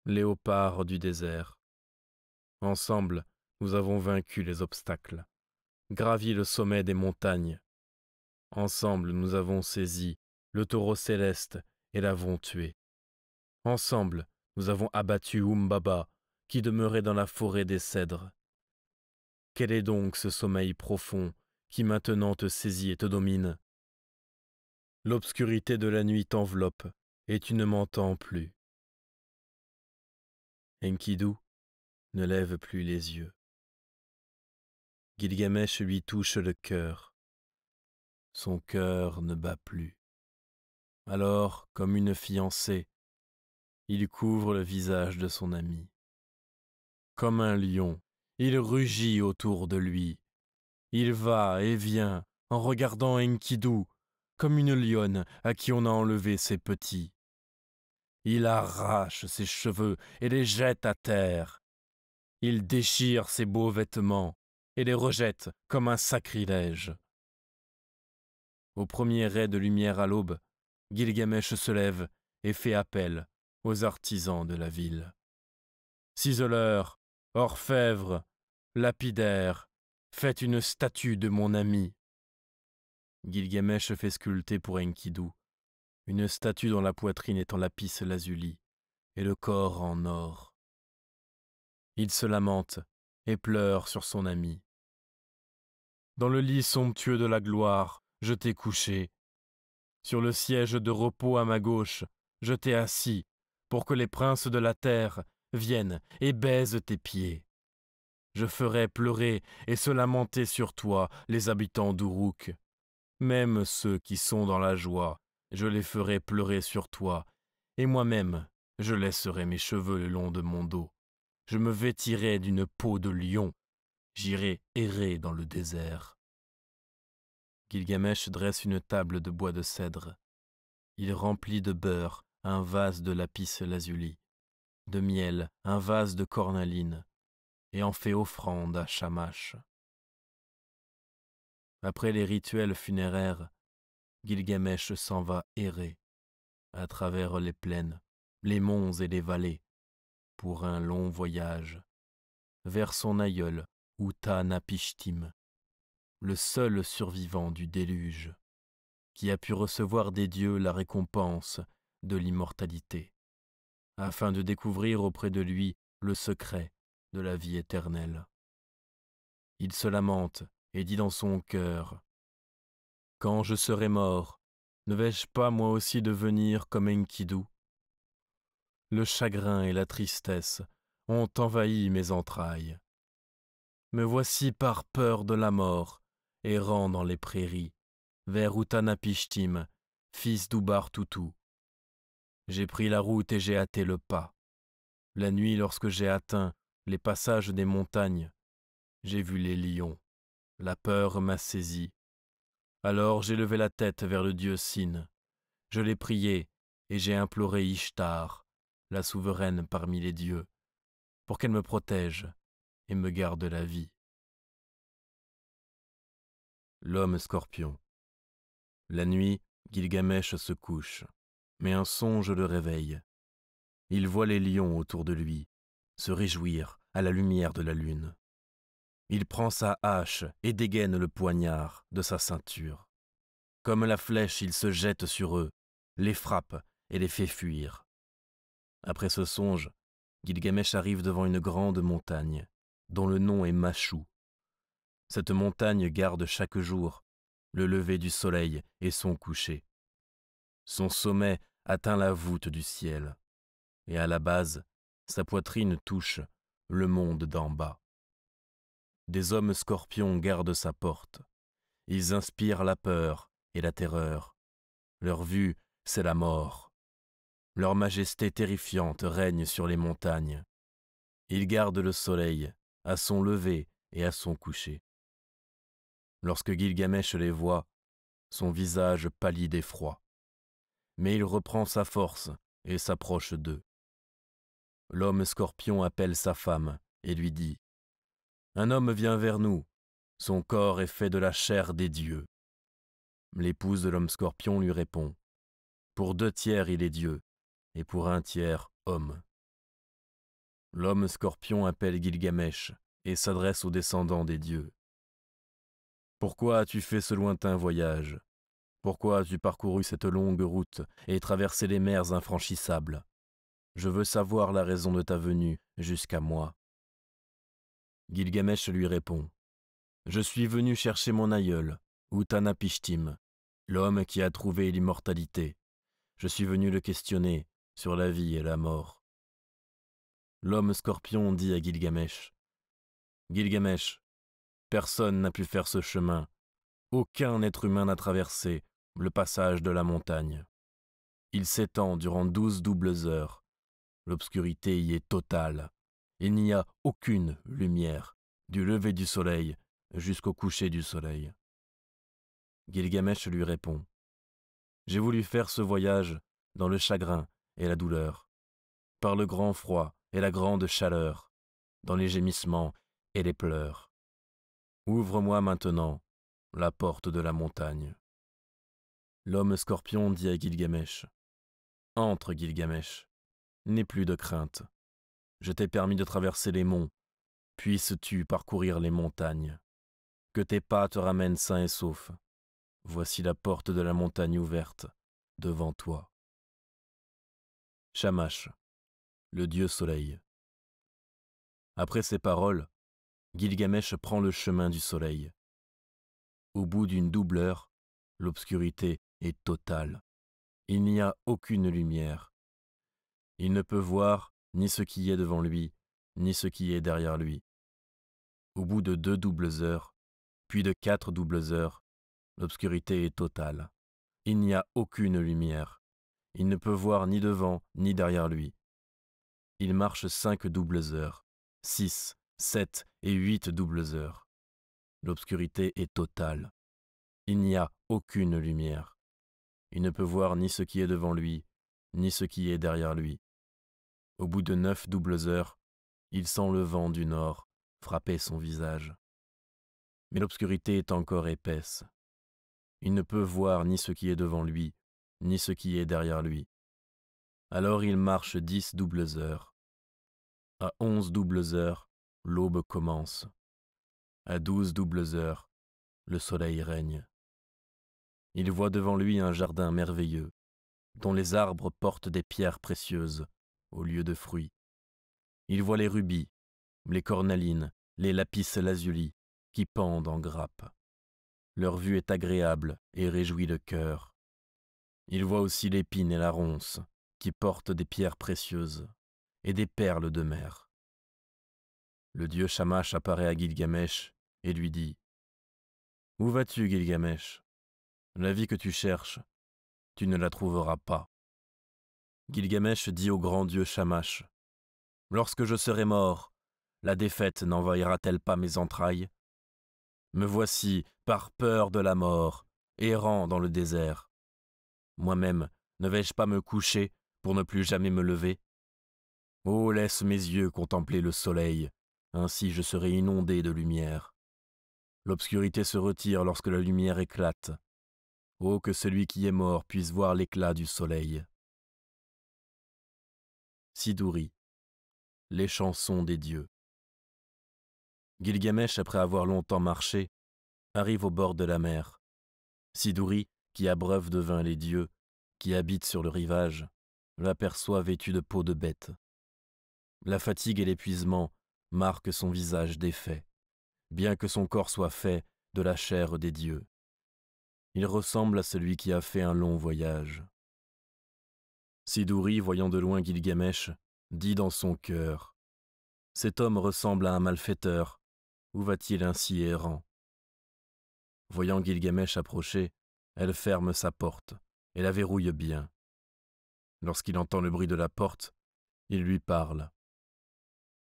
léopard du désert. Ensemble, nous avons vaincu les obstacles, gravi le sommet des montagnes. Ensemble, nous avons saisi le taureau céleste et l'avons tué. Ensemble, nous avons abattu Umbaba, qui demeurait dans la forêt des cèdres. Quel est donc ce sommeil profond qui maintenant te saisit et te domine L'obscurité de la nuit t'enveloppe, et tu ne m'entends plus. Enkidu ne lève plus les yeux. Gilgamesh lui touche le cœur. Son cœur ne bat plus. Alors, comme une fiancée, il couvre le visage de son ami. Comme un lion, il rugit autour de lui. Il va et vient en regardant Enkidu comme une lionne à qui on a enlevé ses petits. Il arrache ses cheveux et les jette à terre. Il déchire ses beaux vêtements et les rejette comme un sacrilège. Au premier ray de lumière à l'aube, Gilgamesh se lève et fait appel aux artisans de la ville. Ciseleur, orfèvre, lapidaire, faites une statue de mon ami. Gilgamesh fait sculpter pour Enkidu une statue dont la poitrine est en lapis lazuli et le corps en or. Il se lamente et pleure sur son ami. Dans le lit somptueux de la gloire, je t'ai couché. Sur le siège de repos à ma gauche, je t'ai assis pour que les princes de la terre viennent et baisent tes pieds. Je ferai pleurer et se lamenter sur toi les habitants d'Uruk. Même ceux qui sont dans la joie, je les ferai pleurer sur toi, et moi-même, je laisserai mes cheveux le long de mon dos. Je me vêtirai d'une peau de lion. J'irai errer dans le désert. Gilgamesh dresse une table de bois de cèdre. Il remplit de beurre un vase de lapis lazuli, de miel, un vase de cornaline, et en fait offrande à Shamash. Après les rituels funéraires, Gilgamesh s'en va errer à travers les plaines, les monts et les vallées, pour un long voyage, vers son aïeul Utanapishtim, le seul survivant du déluge, qui a pu recevoir des dieux la récompense de l'immortalité, afin de découvrir auprès de lui le secret de la vie éternelle. Il se lamente et dit dans son cœur, Quand je serai mort, ne vais-je pas moi aussi devenir comme Enkidu Le chagrin et la tristesse ont envahi mes entrailles. Me voici par peur de la mort, errant dans les prairies, vers Utanapishtim, fils d'Ubar Toutou, j'ai pris la route et j'ai hâté le pas. La nuit, lorsque j'ai atteint les passages des montagnes, j'ai vu les lions. La peur m'a saisi. Alors j'ai levé la tête vers le dieu Sin. Je l'ai prié et j'ai imploré Ishtar, la souveraine parmi les dieux, pour qu'elle me protège et me garde la vie. L'homme scorpion. La nuit, Gilgamesh se couche mais un songe le réveille. Il voit les lions autour de lui, se réjouir à la lumière de la lune. Il prend sa hache et dégaine le poignard de sa ceinture. Comme la flèche, il se jette sur eux, les frappe et les fait fuir. Après ce songe, Gilgamesh arrive devant une grande montagne, dont le nom est Machou. Cette montagne garde chaque jour le lever du soleil et son coucher. Son sommet atteint la voûte du ciel, et à la base, sa poitrine touche le monde d'en bas. Des hommes scorpions gardent sa porte. Ils inspirent la peur et la terreur. Leur vue, c'est la mort. Leur majesté terrifiante règne sur les montagnes. Ils gardent le soleil, à son lever et à son coucher. Lorsque Gilgamesh les voit, son visage pâlit d'effroi mais il reprend sa force et s'approche d'eux. L'homme scorpion appelle sa femme et lui dit Un homme vient vers nous, son corps est fait de la chair des dieux. L'épouse de l'homme scorpion lui répond Pour deux tiers il est Dieu, et pour un tiers homme. L'homme scorpion appelle Gilgamesh et s'adresse aux descendants des dieux. Pourquoi as-tu fait ce lointain voyage pourquoi as-tu parcouru cette longue route et traversé les mers infranchissables Je veux savoir la raison de ta venue jusqu'à moi. Gilgamesh lui répond Je suis venu chercher mon aïeul, Utanapishtim, l'homme qui a trouvé l'immortalité. Je suis venu le questionner sur la vie et la mort. L'homme scorpion dit à Gilgamesh Gilgamesh, personne n'a pu faire ce chemin, aucun être humain n'a traversé, le passage de la montagne. Il s'étend durant douze doubles heures. L'obscurité y est totale. Il n'y a aucune lumière, du lever du soleil jusqu'au coucher du soleil. Gilgamesh lui répond J'ai voulu faire ce voyage dans le chagrin et la douleur, par le grand froid et la grande chaleur, dans les gémissements et les pleurs. Ouvre-moi maintenant la porte de la montagne. L'homme scorpion dit à Gilgamesh Entre, Gilgamesh, n'aie plus de crainte. Je t'ai permis de traverser les monts. Puisses-tu parcourir les montagnes Que tes pas te ramènent sains et saufs. Voici la porte de la montagne ouverte, devant toi. Shamash, le dieu soleil. Après ces paroles, Gilgamesh prend le chemin du soleil. Au bout d'une double heure, l'obscurité est Il n'y a aucune lumière. Il ne peut voir ni ce qui est devant lui, ni ce qui est derrière lui. Au bout de deux doubles heures, puis de quatre doubles heures, l'obscurité est totale. Il n'y a aucune lumière. Il ne peut voir ni devant, ni derrière lui. Il marche cinq doubles heures, six, sept et huit doubles heures. L'obscurité est totale. Il n'y a aucune lumière. Il ne peut voir ni ce qui est devant lui, ni ce qui est derrière lui. Au bout de neuf doubles heures, il sent le vent du nord frapper son visage. Mais l'obscurité est encore épaisse. Il ne peut voir ni ce qui est devant lui, ni ce qui est derrière lui. Alors il marche dix doubles heures. À onze doubles heures, l'aube commence. À douze doubles heures, le soleil règne. Il voit devant lui un jardin merveilleux, dont les arbres portent des pierres précieuses, au lieu de fruits. Il voit les rubis, les cornalines, les lapis lazuli, qui pendent en grappes. Leur vue est agréable et réjouit le cœur. Il voit aussi l'épine et la ronce, qui portent des pierres précieuses et des perles de mer. Le dieu Shamash apparaît à Gilgamesh et lui dit Où vas-tu, Gilgamesh la vie que tu cherches, tu ne la trouveras pas. Gilgamesh dit au grand dieu Shamash Lorsque je serai mort, la défaite n'envahira-t-elle pas mes entrailles Me voici, par peur de la mort, errant dans le désert. Moi-même, ne vais-je pas me coucher pour ne plus jamais me lever Oh, laisse mes yeux contempler le soleil, ainsi je serai inondé de lumière. L'obscurité se retire lorsque la lumière éclate, Oh, que celui qui est mort puisse voir l'éclat du soleil. Sidouri, les chansons des dieux. Gilgamesh, après avoir longtemps marché, arrive au bord de la mer. Sidouri, qui abreuve de vin les dieux, qui habite sur le rivage, l'aperçoit vêtu de peau de bête. La fatigue et l'épuisement marquent son visage défait, bien que son corps soit fait de la chair des dieux. Il ressemble à celui qui a fait un long voyage. Sidouri, voyant de loin Gilgamesh, dit dans son cœur Cet homme ressemble à un malfaiteur. Où va-t-il ainsi errant Voyant Gilgamesh approcher, elle ferme sa porte et la verrouille bien. Lorsqu'il entend le bruit de la porte, il lui parle.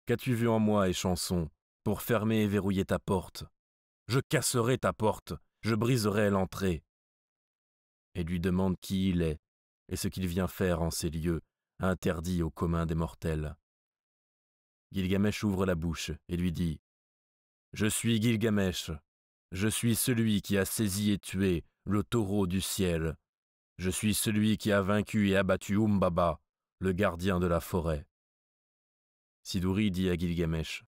Qu'as-tu vu en moi, échanson, pour fermer et verrouiller ta porte Je casserai ta porte je briserai l'entrée. Et lui demande qui il est et ce qu'il vient faire en ces lieux, interdits au commun des mortels. Gilgamesh ouvre la bouche et lui dit Je suis Gilgamesh, je suis celui qui a saisi et tué le taureau du ciel, je suis celui qui a vaincu et abattu Umbaba, le gardien de la forêt. Sidouri dit à Gilgamesh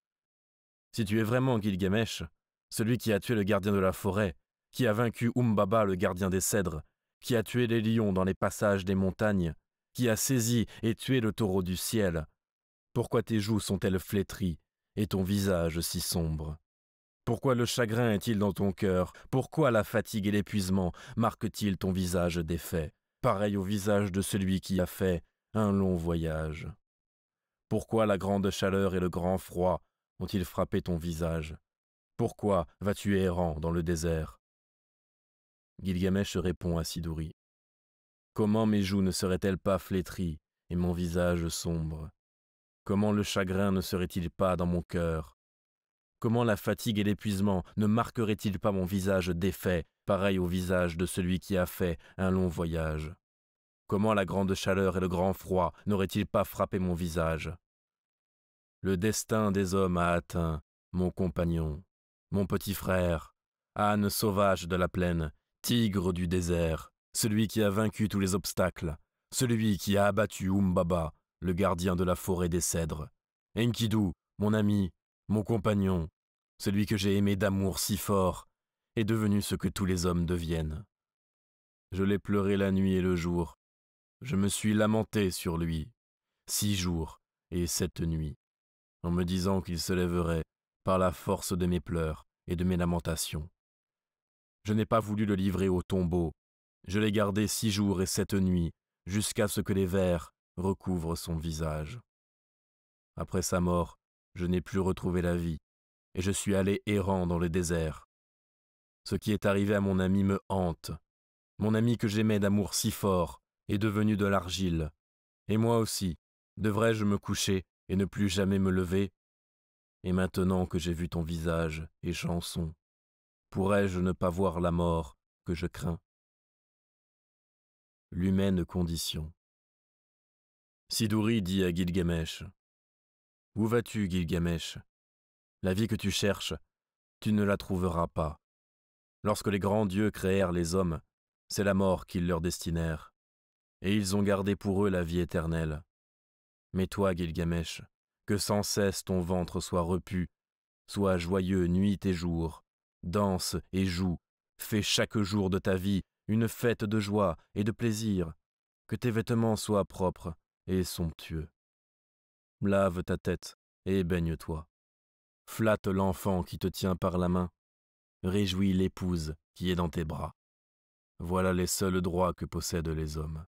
Si tu es vraiment Gilgamesh, celui qui a tué le gardien de la forêt, qui a vaincu Umbaba le gardien des cèdres, qui a tué les lions dans les passages des montagnes, qui a saisi et tué le taureau du ciel. Pourquoi tes joues sont-elles flétries et ton visage si sombre Pourquoi le chagrin est-il dans ton cœur Pourquoi la fatigue et l'épuisement marquent-ils ton visage défait, pareil au visage de celui qui a fait un long voyage Pourquoi la grande chaleur et le grand froid ont-ils frappé ton visage Pourquoi vas-tu errant dans le désert Gilgamesh répond à Sidouri. Comment mes joues ne seraient-elles pas flétries et mon visage sombre Comment le chagrin ne serait-il pas dans mon cœur Comment la fatigue et l'épuisement ne marqueraient-ils pas mon visage défait, pareil au visage de celui qui a fait un long voyage Comment la grande chaleur et le grand froid n'auraient-ils pas frappé mon visage Le destin des hommes a atteint mon compagnon, mon petit frère, âne sauvage de la plaine, tigre du désert, celui qui a vaincu tous les obstacles, celui qui a abattu Umbaba, le gardien de la forêt des cèdres. Enkidu, mon ami, mon compagnon, celui que j'ai aimé d'amour si fort, est devenu ce que tous les hommes deviennent. Je l'ai pleuré la nuit et le jour. Je me suis lamenté sur lui, six jours et sept nuits, en me disant qu'il se lèverait par la force de mes pleurs et de mes lamentations. Je n'ai pas voulu le livrer au tombeau. Je l'ai gardé six jours et sept nuits, jusqu'à ce que les vers recouvrent son visage. Après sa mort, je n'ai plus retrouvé la vie, et je suis allé errant dans le désert. Ce qui est arrivé à mon ami me hante. Mon ami que j'aimais d'amour si fort est devenu de l'argile. Et moi aussi, devrais-je me coucher et ne plus jamais me lever Et maintenant que j'ai vu ton visage et chanson, pourrais-je ne pas voir la mort que je crains L'humaine condition. Sidouri dit à Gilgamesh Où vas-tu, Gilgamesh La vie que tu cherches, tu ne la trouveras pas. Lorsque les grands dieux créèrent les hommes, c'est la mort qu'ils leur destinèrent, et ils ont gardé pour eux la vie éternelle. Mais toi, Gilgamesh, que sans cesse ton ventre soit repu, soit joyeux nuit et jour, danse et joue, fais chaque jour de ta vie une fête de joie et de plaisir, que tes vêtements soient propres et somptueux. Lave ta tête et baigne-toi. Flatte l'enfant qui te tient par la main. Réjouis l'épouse qui est dans tes bras. Voilà les seuls droits que possèdent les hommes.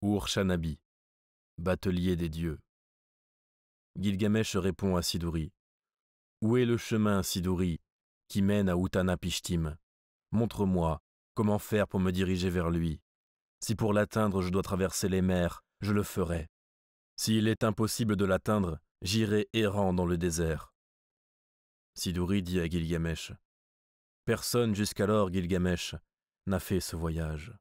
Ourshanabi, batelier des dieux. Gilgamesh répond à Sidouri. Où est le chemin, Siduri, qui mène à Utanapishtim Montre-moi comment faire pour me diriger vers lui. Si pour l'atteindre je dois traverser les mers, je le ferai. S'il est impossible de l'atteindre, j'irai errant dans le désert. Siduri dit à Gilgamesh. Personne jusqu'alors, Gilgamesh, n'a fait ce voyage.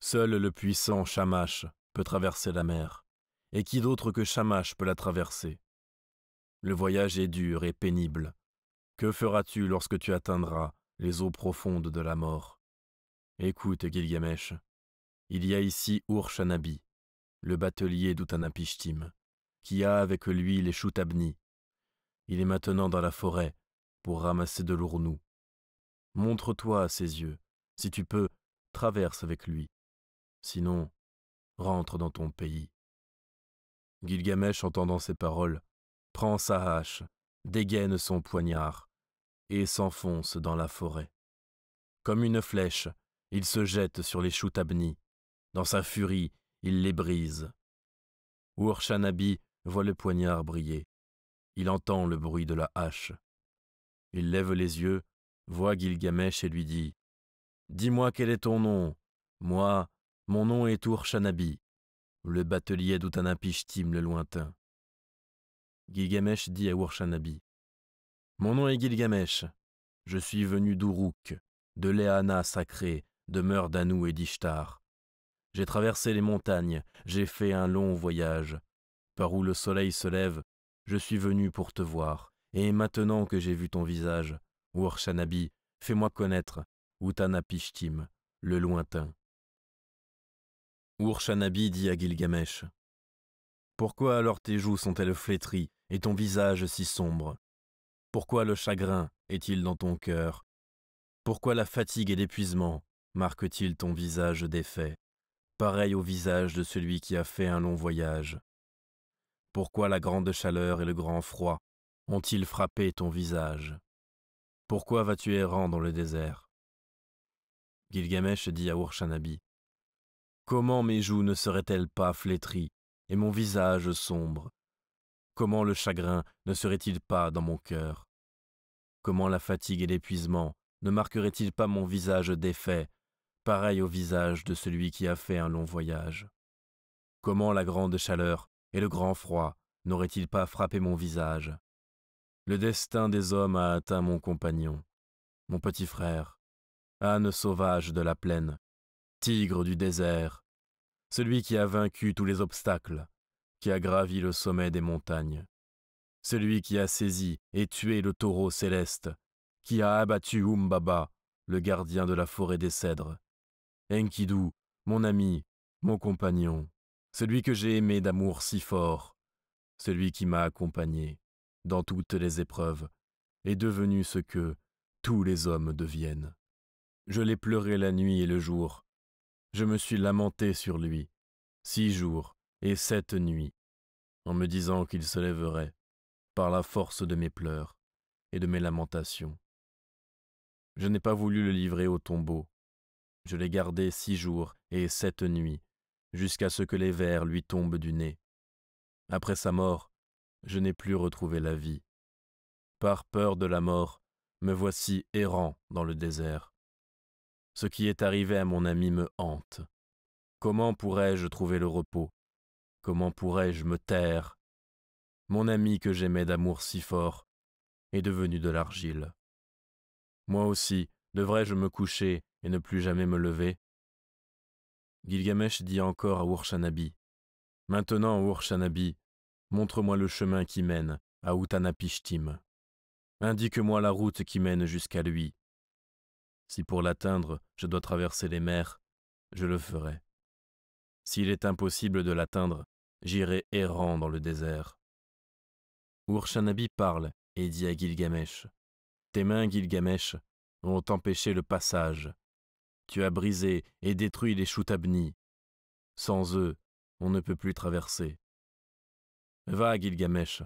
Seul le puissant Shamash peut traverser la mer, et qui d'autre que Shamash peut la traverser le voyage est dur et pénible. Que feras-tu lorsque tu atteindras les eaux profondes de la mort Écoute, Gilgamesh. Il y a ici Urshanabi, le batelier d'Utanapishtim, qui a avec lui les Choutabni. Il est maintenant dans la forêt pour ramasser de l'ournou. Montre-toi à ses yeux. Si tu peux, traverse avec lui. Sinon, rentre dans ton pays. Gilgamesh, entendant ces paroles, prend sa hache, dégaine son poignard, et s'enfonce dans la forêt. Comme une flèche, il se jette sur les Choutabnis. Dans sa furie, il les brise. Urshanabi voit le poignard briller. Il entend le bruit de la hache. Il lève les yeux, voit Gilgamesh et lui dit Dis-moi quel est ton nom Moi, mon nom est Urshanabi, le batelier d'Utanapishtim le lointain. Gilgamesh dit à Urshanabi Mon nom est Gilgamesh. Je suis venu d'Uruk, de Léana sacrée, demeure d'Anou et d'Ishtar. J'ai traversé les montagnes, j'ai fait un long voyage. Par où le soleil se lève, je suis venu pour te voir, et maintenant que j'ai vu ton visage, Urshanabi, fais-moi connaître Utanapishtim, le lointain. Urshanabi dit à Gilgamesh Pourquoi alors tes joues sont-elles flétries et ton visage si sombre Pourquoi le chagrin est-il dans ton cœur Pourquoi la fatigue et l'épuisement marquent-ils ton visage défait, pareil au visage de celui qui a fait un long voyage Pourquoi la grande chaleur et le grand froid ont-ils frappé ton visage Pourquoi vas-tu errant dans le désert Gilgamesh dit à Urshanabi Comment mes joues ne seraient-elles pas flétries et mon visage sombre Comment le chagrin ne serait-il pas dans mon cœur Comment la fatigue et l'épuisement ne marqueraient-ils pas mon visage défait, pareil au visage de celui qui a fait un long voyage Comment la grande chaleur et le grand froid n'auraient-ils pas frappé mon visage Le destin des hommes a atteint mon compagnon, mon petit frère, âne sauvage de la plaine, tigre du désert, celui qui a vaincu tous les obstacles, a gravi le sommet des montagnes, celui qui a saisi et tué le taureau céleste, qui a abattu Umbaba, le gardien de la forêt des cèdres. Enkidu, mon ami, mon compagnon, celui que j'ai aimé d'amour si fort, celui qui m'a accompagné dans toutes les épreuves, est devenu ce que tous les hommes deviennent. Je l'ai pleuré la nuit et le jour. Je me suis lamenté sur lui, six jours et sept nuits en me disant qu'il se lèverait, par la force de mes pleurs et de mes lamentations. Je n'ai pas voulu le livrer au tombeau. Je l'ai gardé six jours et sept nuits, jusqu'à ce que les vers lui tombent du nez. Après sa mort, je n'ai plus retrouvé la vie. Par peur de la mort, me voici errant dans le désert. Ce qui est arrivé à mon ami me hante. Comment pourrais-je trouver le repos Comment pourrais-je me taire Mon ami que j'aimais d'amour si fort est devenu de l'argile. Moi aussi, devrais-je me coucher et ne plus jamais me lever Gilgamesh dit encore à Urshanabi Maintenant, Urshanabi, montre-moi le chemin qui mène à Utanapishtim. Indique-moi la route qui mène jusqu'à lui. Si pour l'atteindre, je dois traverser les mers, je le ferai. S'il est impossible de l'atteindre, j'irai errant dans le désert. Urshanabi parle et dit à Gilgamesh Tes mains, Gilgamesh, ont empêché le passage. Tu as brisé et détruit les Choutabni. Sans eux, on ne peut plus traverser. Va, Gilgamesh,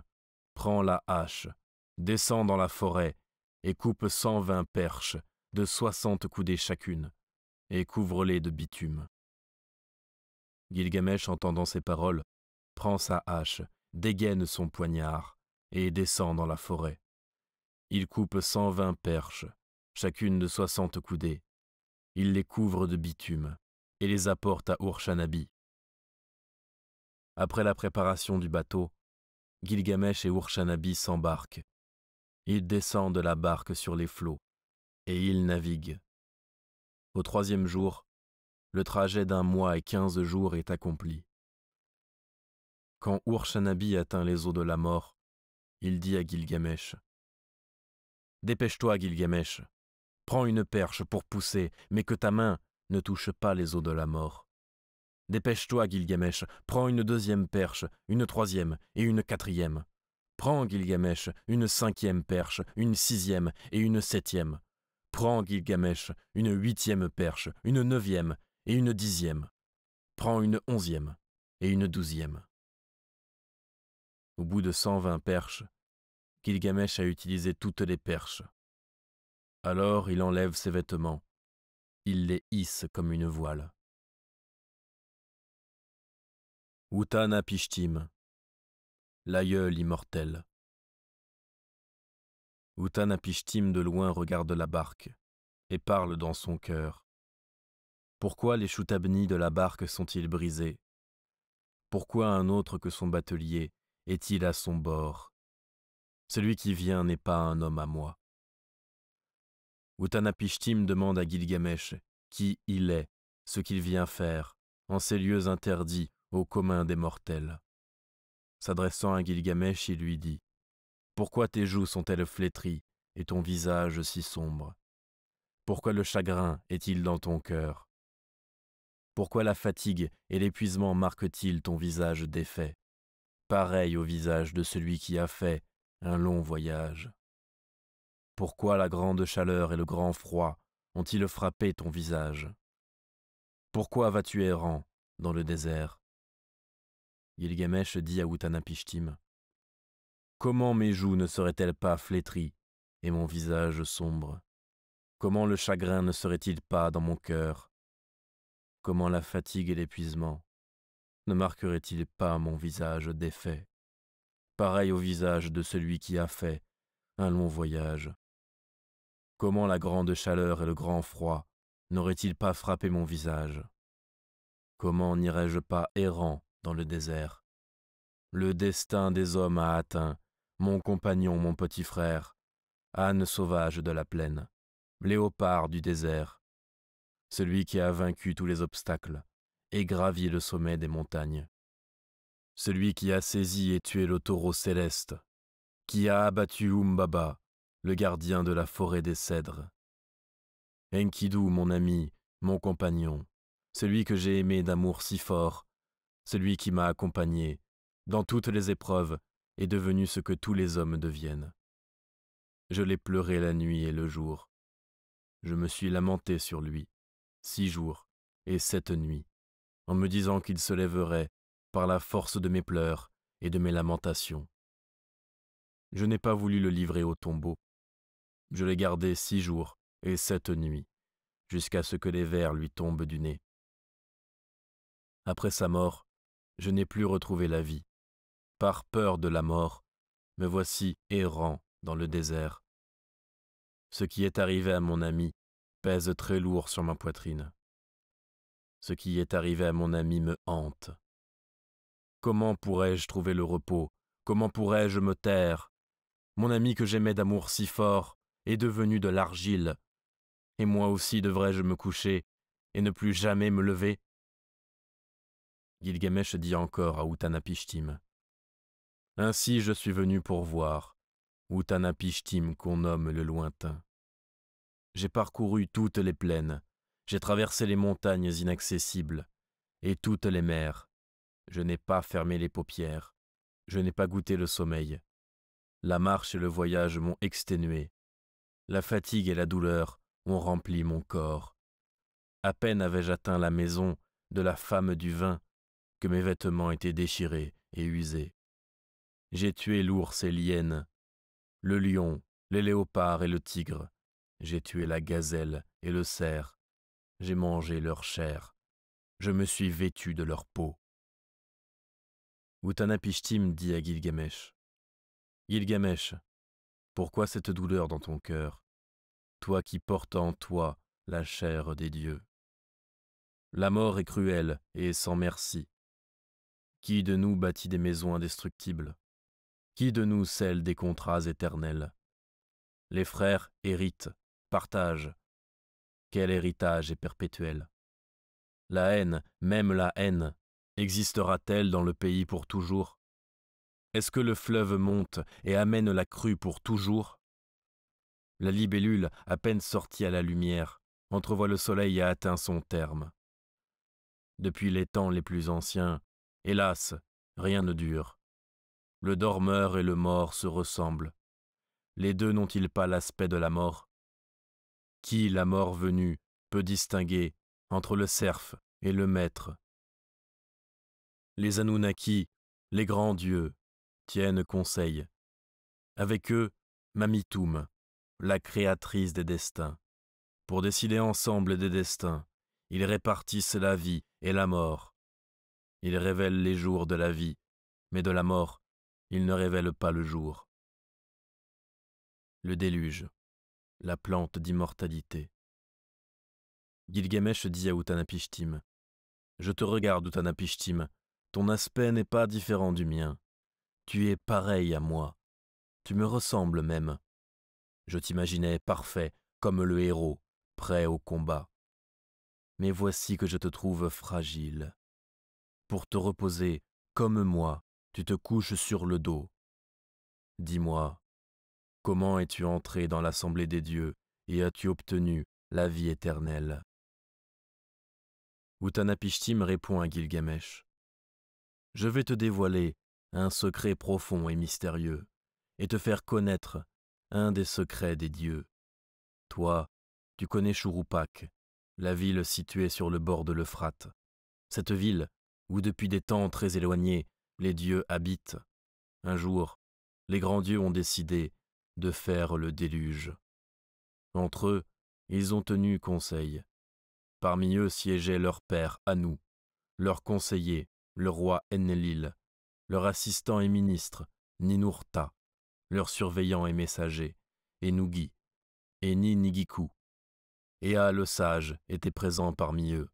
prends la hache, descends dans la forêt et coupe cent vingt perches de soixante coudées chacune, et couvre-les de bitume. Gilgamesh, entendant ces paroles, prend sa hache, dégaine son poignard et descend dans la forêt. Il coupe cent vingt perches, chacune de soixante coudées. Il les couvre de bitume et les apporte à Urshanabi. Après la préparation du bateau, Gilgamesh et Urshanabi s'embarquent. Ils descendent la barque sur les flots et ils naviguent. Au troisième jour, le trajet d'un mois et quinze jours est accompli. Quand Urshanabi atteint les eaux de la mort, il dit à Gilgamesh Dépêche-toi, Gilgamesh, prends une perche pour pousser, mais que ta main ne touche pas les eaux de la mort. Dépêche-toi, Gilgamesh, prends une deuxième perche, une troisième et une quatrième. Prends, Gilgamesh, une cinquième perche, une sixième et une septième. Prends, Gilgamesh, une huitième perche, une neuvième et une dixième. Prends une onzième et une douzième au bout de 120 perches, Gilgamesh a utilisé toutes les perches. Alors il enlève ses vêtements, il les hisse comme une voile. Utana Pishtim, l'aïeul immortel. Utana de loin regarde la barque et parle dans son cœur. Pourquoi les choutabnis de la barque sont-ils brisés Pourquoi un autre que son batelier est-il à son bord Celui qui vient n'est pas un homme à moi. Utanapishtim demande à Gilgamesh qui il est, ce qu'il vient faire, en ces lieux interdits au commun des mortels. S'adressant à Gilgamesh, il lui dit Pourquoi tes joues sont-elles flétries et ton visage si sombre Pourquoi le chagrin est-il dans ton cœur Pourquoi la fatigue et l'épuisement marquent-ils ton visage défait pareil au visage de celui qui a fait un long voyage. Pourquoi la grande chaleur et le grand froid ont-ils frappé ton visage Pourquoi vas-tu errant dans le désert Gilgamesh dit à Utanapishtim Comment mes joues ne seraient-elles pas flétries et mon visage sombre Comment le chagrin ne serait-il pas dans mon cœur Comment la fatigue et l'épuisement ne marquerait-il pas mon visage défait, pareil au visage de celui qui a fait un long voyage Comment la grande chaleur et le grand froid n'auraient-ils pas frappé mon visage Comment n'irais-je pas errant dans le désert Le destin des hommes a atteint mon compagnon, mon petit frère, âne sauvage de la plaine, léopard du désert, celui qui a vaincu tous les obstacles, et gravit le sommet des montagnes. Celui qui a saisi et tué le taureau céleste, qui a abattu Umbaba, le gardien de la forêt des cèdres. Enkidu, mon ami, mon compagnon, celui que j'ai aimé d'amour si fort, celui qui m'a accompagné, dans toutes les épreuves, est devenu ce que tous les hommes deviennent. Je l'ai pleuré la nuit et le jour. Je me suis lamenté sur lui, six jours et sept nuits en me disant qu'il se lèverait par la force de mes pleurs et de mes lamentations. Je n'ai pas voulu le livrer au tombeau. Je l'ai gardé six jours et sept nuits, jusqu'à ce que les vers lui tombent du nez. Après sa mort, je n'ai plus retrouvé la vie. Par peur de la mort, me voici errant dans le désert. Ce qui est arrivé à mon ami pèse très lourd sur ma poitrine. Ce qui est arrivé à mon ami me hante. Comment pourrais-je trouver le repos Comment pourrais-je me taire Mon ami que j'aimais d'amour si fort est devenu de l'argile. Et moi aussi devrais-je me coucher et ne plus jamais me lever Gilgamesh dit encore à Utanapishtim. Ainsi je suis venu pour voir, Utanapishtim qu'on nomme le lointain. J'ai parcouru toutes les plaines, j'ai traversé les montagnes inaccessibles et toutes les mers. Je n'ai pas fermé les paupières. Je n'ai pas goûté le sommeil. La marche et le voyage m'ont exténué. La fatigue et la douleur ont rempli mon corps. À peine avais-je atteint la maison de la femme du vin que mes vêtements étaient déchirés et usés. J'ai tué l'ours et l'hyène, le lion, les léopards et le tigre. J'ai tué la gazelle et le cerf j'ai mangé leur chair, je me suis vêtu de leur peau. Utanapishtim dit à Gilgamesh Gilgamesh, pourquoi cette douleur dans ton cœur, toi qui portes en toi la chair des dieux La mort est cruelle et sans merci. Qui de nous bâtit des maisons indestructibles Qui de nous scelle des contrats éternels Les frères héritent, partagent, quel héritage est perpétuel La haine, même la haine, existera-t-elle dans le pays pour toujours Est-ce que le fleuve monte et amène la crue pour toujours La libellule, à peine sortie à la lumière, entrevoit le soleil a atteint son terme. Depuis les temps les plus anciens, hélas, rien ne dure. Le dormeur et le mort se ressemblent. Les deux n'ont-ils pas l'aspect de la mort qui, la mort venue, peut distinguer entre le cerf et le maître Les Anunnaki, les grands dieux, tiennent conseil. Avec eux, Mamitoum, la créatrice des destins. Pour décider ensemble des destins, ils répartissent la vie et la mort. Ils révèlent les jours de la vie, mais de la mort, ils ne révèlent pas le jour. Le déluge la plante d'immortalité. Gilgamesh dit à Utanapishtim Je te regarde, Utanapishtim, ton aspect n'est pas différent du mien. Tu es pareil à moi. Tu me ressembles même. Je t'imaginais parfait, comme le héros, prêt au combat. Mais voici que je te trouve fragile. Pour te reposer, comme moi, tu te couches sur le dos. Dis-moi, Comment es-tu entré dans l'assemblée des dieux et as-tu obtenu la vie éternelle Utanapishtim répond à Gilgamesh. Je vais te dévoiler un secret profond et mystérieux, et te faire connaître un des secrets des dieux. Toi, tu connais Churupak, la ville située sur le bord de l'Euphrate. Cette ville, où depuis des temps très éloignés, les dieux habitent. Un jour, les grands dieux ont décidé de faire le déluge. Entre eux, ils ont tenu conseil. Parmi eux siégeaient leur père Anou, leur conseiller, le roi Enlil, leur assistant et ministre, Ninurta, leur surveillant et messager, Enugi, et Ninigiku. Ea le sage était présent parmi eux.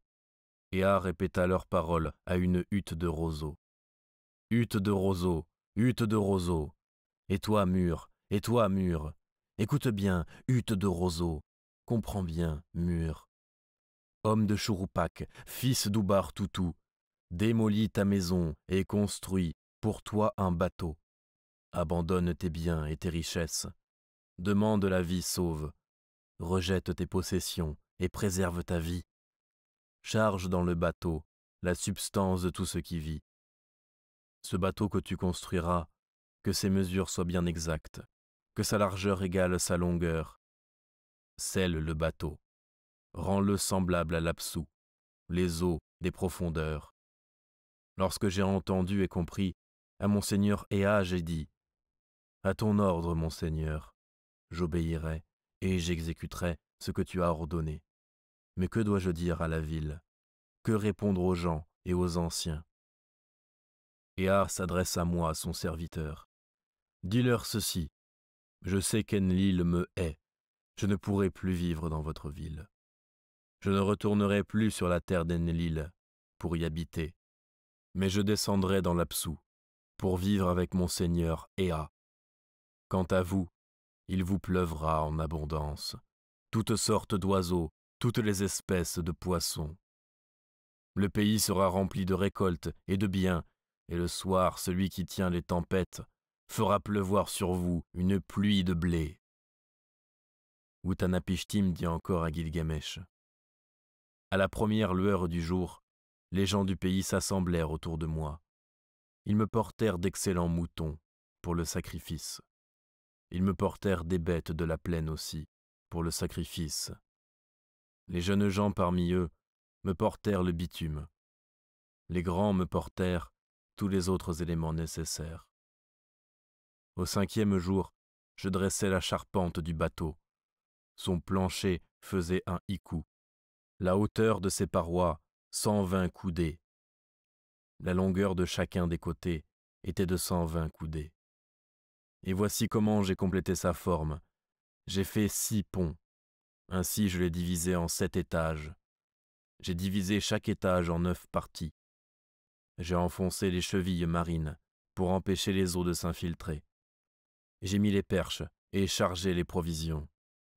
Ea répéta leurs paroles à une hutte de roseaux. Hutte de roseaux, hutte de roseaux, et toi, mur, et toi, mur, écoute bien, hutte de roseau, comprends bien, mur. Homme de Chouroupac, fils d'Oubar Toutou, démolis ta maison et construis pour toi un bateau. Abandonne tes biens et tes richesses. Demande la vie sauve. Rejette tes possessions et préserve ta vie. Charge dans le bateau la substance de tout ce qui vit. Ce bateau que tu construiras, que ses mesures soient bien exactes, que sa largeur égale sa longueur. Scelle le bateau. Rends-le semblable à l'absous, les eaux des profondeurs. Lorsque j'ai entendu et compris, à mon Seigneur j'ai dit À ton ordre, mon Seigneur, j'obéirai et j'exécuterai ce que tu as ordonné. Mais que dois-je dire à la ville Que répondre aux gens et aux anciens Ea s'adresse à moi, son serviteur. Dis-leur ceci je sais qu'Enlil me hait. Je ne pourrai plus vivre dans votre ville. Je ne retournerai plus sur la terre d'Enlil pour y habiter. Mais je descendrai dans l'Apsou pour vivre avec mon Seigneur Ea. Quant à vous, il vous pleuvra en abondance, toutes sortes d'oiseaux, toutes les espèces de poissons. Le pays sera rempli de récoltes et de biens, et le soir celui qui tient les tempêtes fera pleuvoir sur vous une pluie de blé. Utanapishtim dit encore à Gilgamesh. À la première lueur du jour, les gens du pays s'assemblèrent autour de moi. Ils me portèrent d'excellents moutons pour le sacrifice. Ils me portèrent des bêtes de la plaine aussi pour le sacrifice. Les jeunes gens parmi eux me portèrent le bitume. Les grands me portèrent tous les autres éléments nécessaires. Au cinquième jour, je dressais la charpente du bateau. Son plancher faisait un hicou. La hauteur de ses parois, cent vingt coudées. La longueur de chacun des côtés était de cent vingt coudées. Et voici comment j'ai complété sa forme. J'ai fait six ponts. Ainsi je l'ai divisé en sept étages. J'ai divisé chaque étage en neuf parties. J'ai enfoncé les chevilles marines pour empêcher les eaux de s'infiltrer. J'ai mis les perches et chargé les provisions.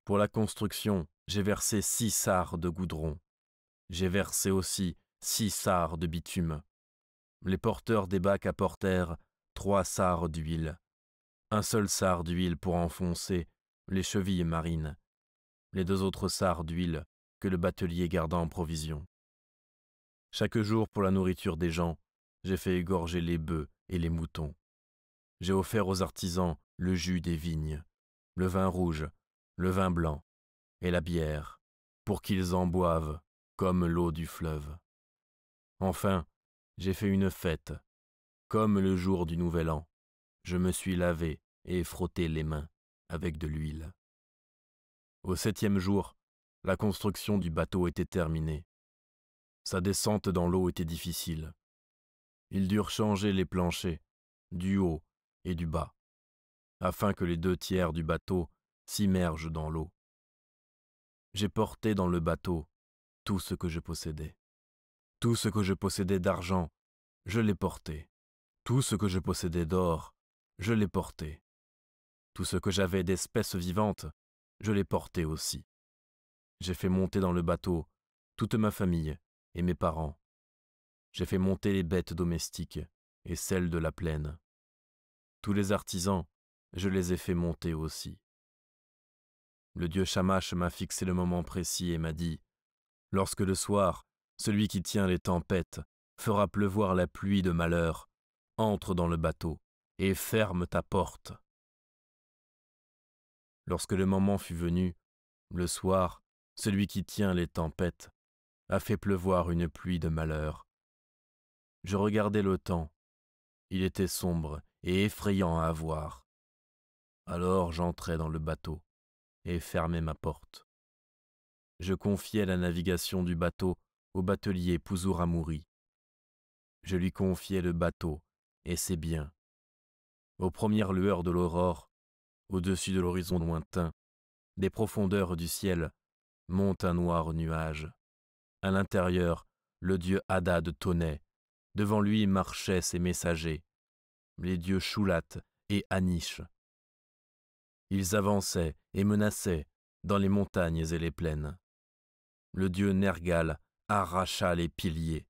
Pour la construction, j'ai versé six sars de goudron. J'ai versé aussi six sars de bitume. Les porteurs des bacs apportèrent trois sars d'huile. Un seul sar d'huile pour enfoncer les chevilles marines. Les deux autres sars d'huile que le batelier garda en provision. Chaque jour, pour la nourriture des gens, j'ai fait égorger les bœufs et les moutons. J'ai offert aux artisans le jus des vignes, le vin rouge, le vin blanc et la bière, pour qu'ils en boivent comme l'eau du fleuve. Enfin, j'ai fait une fête. Comme le jour du Nouvel An, je me suis lavé et frotté les mains avec de l'huile. Au septième jour, la construction du bateau était terminée. Sa descente dans l'eau était difficile. Ils durent changer les planchers, du haut et du bas afin que les deux tiers du bateau s'immergent dans l'eau. J'ai porté dans le bateau tout ce que je possédais. Tout ce que je possédais d'argent, je l'ai porté. Tout ce que je possédais d'or, je l'ai porté. Tout ce que j'avais d'espèces vivantes, je l'ai porté aussi. J'ai fait monter dans le bateau toute ma famille et mes parents. J'ai fait monter les bêtes domestiques et celles de la plaine. Tous les artisans je les ai fait monter aussi. Le dieu Shamash m'a fixé le moment précis et m'a dit Lorsque le soir, celui qui tient les tempêtes fera pleuvoir la pluie de malheur, entre dans le bateau et ferme ta porte. Lorsque le moment fut venu, le soir, celui qui tient les tempêtes a fait pleuvoir une pluie de malheur. Je regardais le temps. Il était sombre et effrayant à voir. Alors j'entrai dans le bateau et fermai ma porte. Je confiai la navigation du bateau au batelier Pouzouramouri. Je lui confiai le bateau et ses biens. Aux premières lueurs de l'aurore, au-dessus de l'horizon lointain, des profondeurs du ciel, monte un noir nuage. À l'intérieur, le dieu Hadad tonnait. Devant lui marchaient ses messagers, les dieux Choulat et Anish, ils avançaient et menaçaient dans les montagnes et les plaines. Le dieu Nergal arracha les piliers.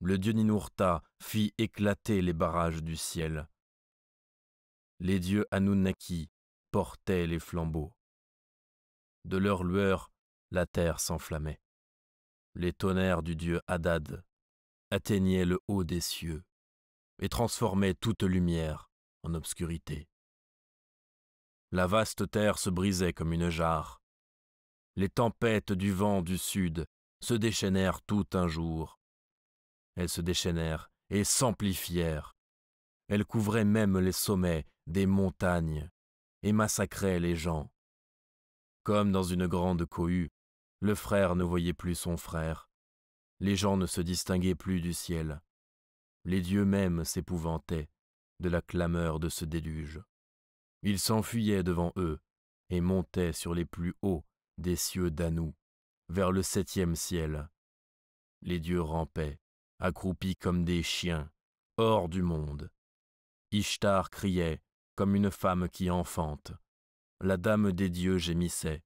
Le dieu Ninurta fit éclater les barrages du ciel. Les dieux Anunnaki portaient les flambeaux. De leur lueur, la terre s'enflammait. Les tonnerres du dieu Hadad atteignaient le haut des cieux et transformaient toute lumière en obscurité. La vaste terre se brisait comme une jarre. Les tempêtes du vent du sud se déchaînèrent tout un jour. Elles se déchaînèrent et s'amplifièrent. Elles couvraient même les sommets des montagnes et massacraient les gens. Comme dans une grande cohue, le frère ne voyait plus son frère. Les gens ne se distinguaient plus du ciel. Les dieux mêmes s'épouvantaient de la clameur de ce déluge. Il s'enfuyait devant eux et montait sur les plus hauts des cieux d'Anou, vers le septième ciel. Les dieux rampaient, accroupis comme des chiens, hors du monde. Ishtar criait, comme une femme qui enfante. La dame des dieux gémissait.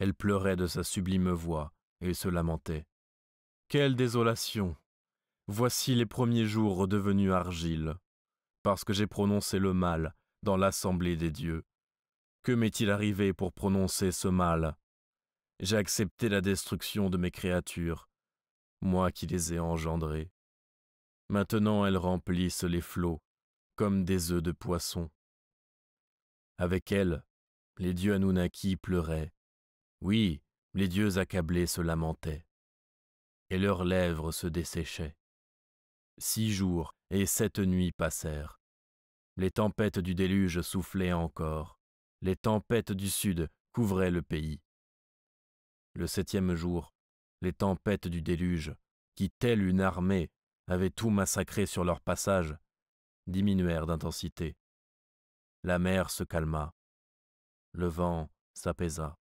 Elle pleurait de sa sublime voix et se lamentait. Quelle désolation Voici les premiers jours redevenus argile, parce que j'ai prononcé le mal dans l'assemblée des dieux. Que m'est-il arrivé pour prononcer ce mal J'ai accepté la destruction de mes créatures, moi qui les ai engendrées. Maintenant elles remplissent les flots, comme des œufs de poisson. Avec elles, les dieux Anunnaki pleuraient. Oui, les dieux accablés se lamentaient. Et leurs lèvres se desséchaient. Six jours et sept nuits passèrent. Les tempêtes du déluge soufflaient encore. Les tempêtes du sud couvraient le pays. Le septième jour, les tempêtes du déluge, qui, telle une armée, avaient tout massacré sur leur passage, diminuèrent d'intensité. La mer se calma. Le vent s'apaisa.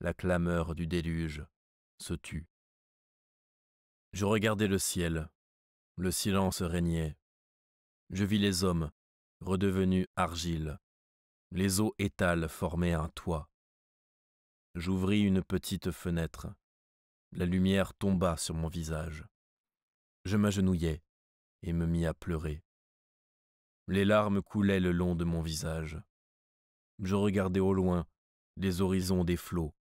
La clameur du déluge se tut. Je regardai le ciel. Le silence régnait. Je vis les hommes, redevenu argile. Les eaux étales formaient un toit. J'ouvris une petite fenêtre. La lumière tomba sur mon visage. Je m'agenouillai et me mis à pleurer. Les larmes coulaient le long de mon visage. Je regardais au loin les horizons des flots.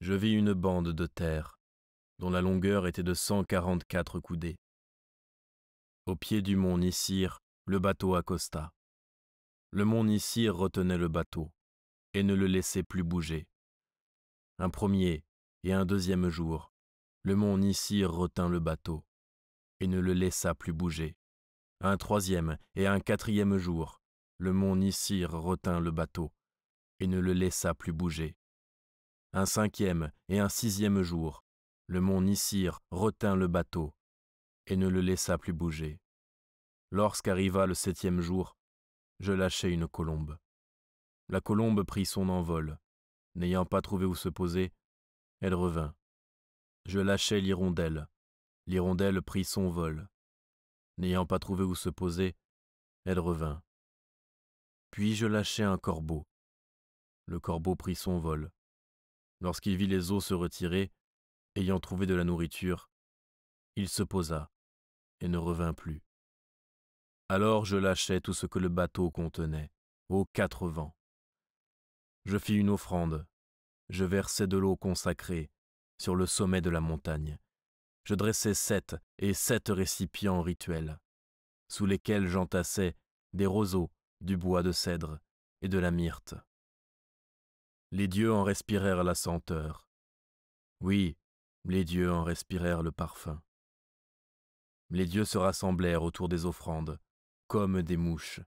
Je vis une bande de terre dont la longueur était de cent quarante-quatre coudées. Au pied du mont Nissir, le bateau accosta. Le mont Nisir retenait le bateau et ne le laissait plus bouger. Un premier et un deuxième jour, le mont Nisir retint le bateau et ne le laissa plus bouger. Un troisième et un quatrième jour, le mont Nisir retint le bateau et ne le laissa plus bouger. Un cinquième et un sixième jour, le mont Nisir retint le bateau et ne le laissa plus bouger. Lorsqu'arriva le septième jour, je lâchai une colombe. La colombe prit son envol. N'ayant pas trouvé où se poser, elle revint. Je lâchai l'hirondelle. L'hirondelle prit son vol. N'ayant pas trouvé où se poser, elle revint. Puis je lâchai un corbeau. Le corbeau prit son vol. Lorsqu'il vit les eaux se retirer, ayant trouvé de la nourriture, il se posa et ne revint plus. Alors je lâchai tout ce que le bateau contenait, aux quatre vents. Je fis une offrande. Je versai de l'eau consacrée sur le sommet de la montagne. Je dressai sept et sept récipients rituels, sous lesquels j'entassai des roseaux, du bois de cèdre et de la myrte. Les dieux en respirèrent la senteur. Oui, les dieux en respirèrent le parfum. Les dieux se rassemblèrent autour des offrandes, comme des mouches.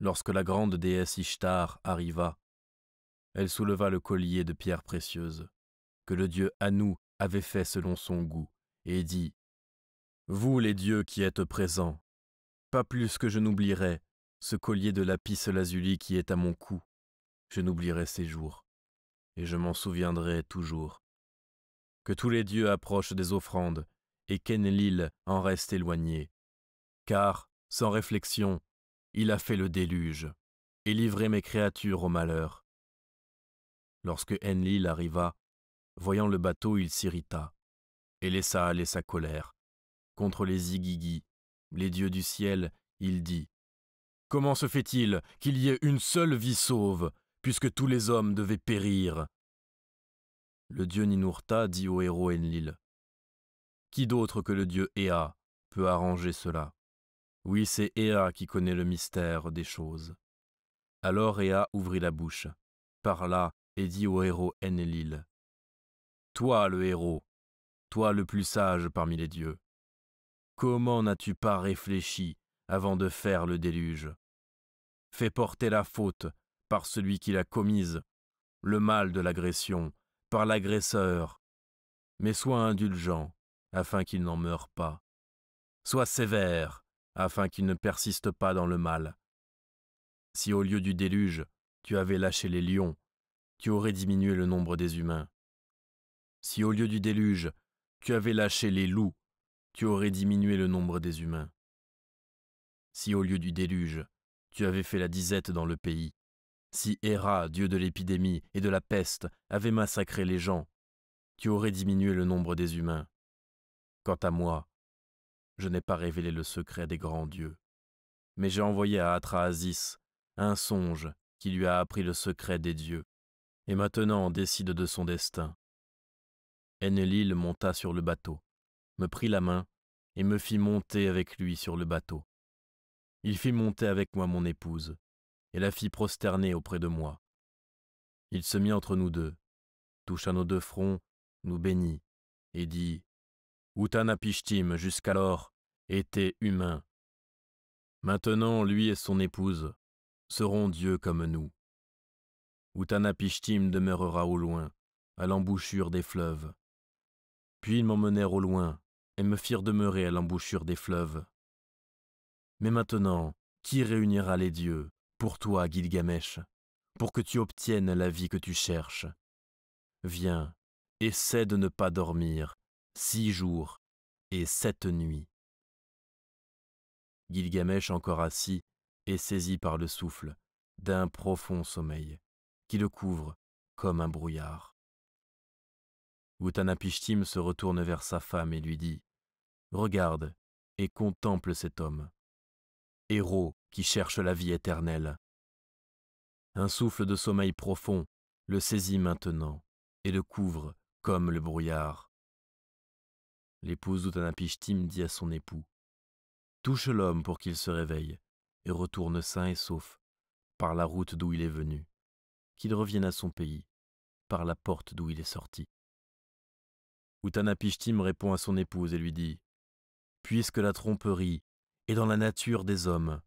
Lorsque la grande déesse Ishtar arriva, elle souleva le collier de pierres précieuses, que le dieu Anu avait fait selon son goût, et dit Vous les dieux qui êtes présents, pas plus que je n'oublierai ce collier de lapis lazuli qui est à mon cou, je n'oublierai ces jours, et je m'en souviendrai toujours. Que tous les dieux approchent des offrandes, et qu'Enlil en reste éloigné, car sans réflexion, il a fait le déluge et livré mes créatures au malheur. Lorsque Enlil arriva, voyant le bateau, il s'irrita et laissa aller sa colère. Contre les Igigi, les dieux du ciel, il dit Comment se fait-il qu'il y ait une seule vie sauve, puisque tous les hommes devaient périr Le dieu Ninurta dit au héros Enlil Qui d'autre que le dieu Ea peut arranger cela oui, c'est Ea qui connaît le mystère des choses. Alors Ea ouvrit la bouche, parla et dit au héros Enelil. Toi le héros, toi le plus sage parmi les dieux, comment n'as-tu pas réfléchi avant de faire le déluge Fais porter la faute par celui qui l'a commise, le mal de l'agression, par l'agresseur, mais sois indulgent afin qu'il n'en meure pas. Sois sévère afin qu'ils ne persistent pas dans le mal. Si au lieu du déluge, tu avais lâché les lions, tu aurais diminué le nombre des humains. Si au lieu du déluge, tu avais lâché les loups, tu aurais diminué le nombre des humains. Si au lieu du déluge, tu avais fait la disette dans le pays, si Héra, dieu de l'épidémie et de la peste, avait massacré les gens, tu aurais diminué le nombre des humains. Quant à moi, je n'ai pas révélé le secret des grands dieux. Mais j'ai envoyé à Atraasis un songe qui lui a appris le secret des dieux, et maintenant décide de son destin. Enelil monta sur le bateau, me prit la main et me fit monter avec lui sur le bateau. Il fit monter avec moi mon épouse, et la fit prosterner auprès de moi. Il se mit entre nous deux, toucha nos deux fronts, nous bénit, et dit Utanapishtim jusqu'alors, était humain. Maintenant, lui et son épouse seront dieux comme nous. Utanapishtim demeurera au loin, à l'embouchure des fleuves. Puis ils m'emmenèrent au loin et me firent demeurer à l'embouchure des fleuves. Mais maintenant, qui réunira les dieux pour toi, Gilgamesh, pour que tu obtiennes la vie que tu cherches Viens, essaie de ne pas dormir six jours et sept nuits. Gilgamesh encore assis est saisi par le souffle d'un profond sommeil qui le couvre comme un brouillard. Utanapishtim se retourne vers sa femme et lui dit Regarde et contemple cet homme, héros qui cherche la vie éternelle. Un souffle de sommeil profond le saisit maintenant et le couvre comme le brouillard. L'épouse d'Utanapishtim dit à son époux touche l'homme pour qu'il se réveille, et retourne sain et sauf, par la route d'où il est venu, qu'il revienne à son pays, par la porte d'où il est sorti. Utanapishtim répond à son épouse et lui dit Puisque la tromperie est dans la nature des hommes,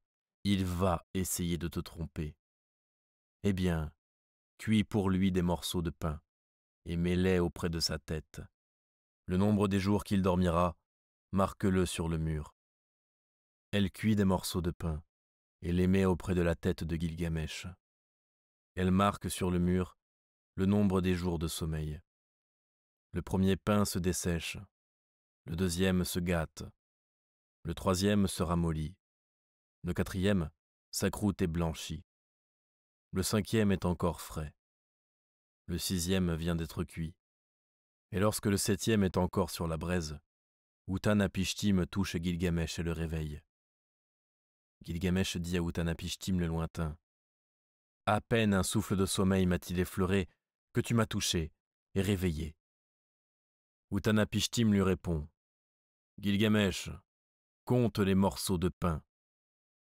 il va essayer de te tromper. Eh bien, cuis pour lui des morceaux de pain et mets-les auprès de sa tête. Le nombre des jours qu'il dormira, marque-le sur le mur. Elle cuit des morceaux de pain et les met auprès de la tête de Gilgamesh. Elle marque sur le mur le nombre des jours de sommeil. Le premier pain se dessèche, le deuxième se gâte, le troisième se ramollit, le quatrième, sa croûte est blanchie, le cinquième est encore frais, le sixième vient d'être cuit, et lorsque le septième est encore sur la braise, Utanapishtim touche Gilgamesh et le réveille. Gilgamesh dit à Utanapishtim le lointain. À peine un souffle de sommeil m'a-t-il effleuré que tu m'as touché et réveillé. Utanapishtim lui répond Gilgamesh, compte les morceaux de pain.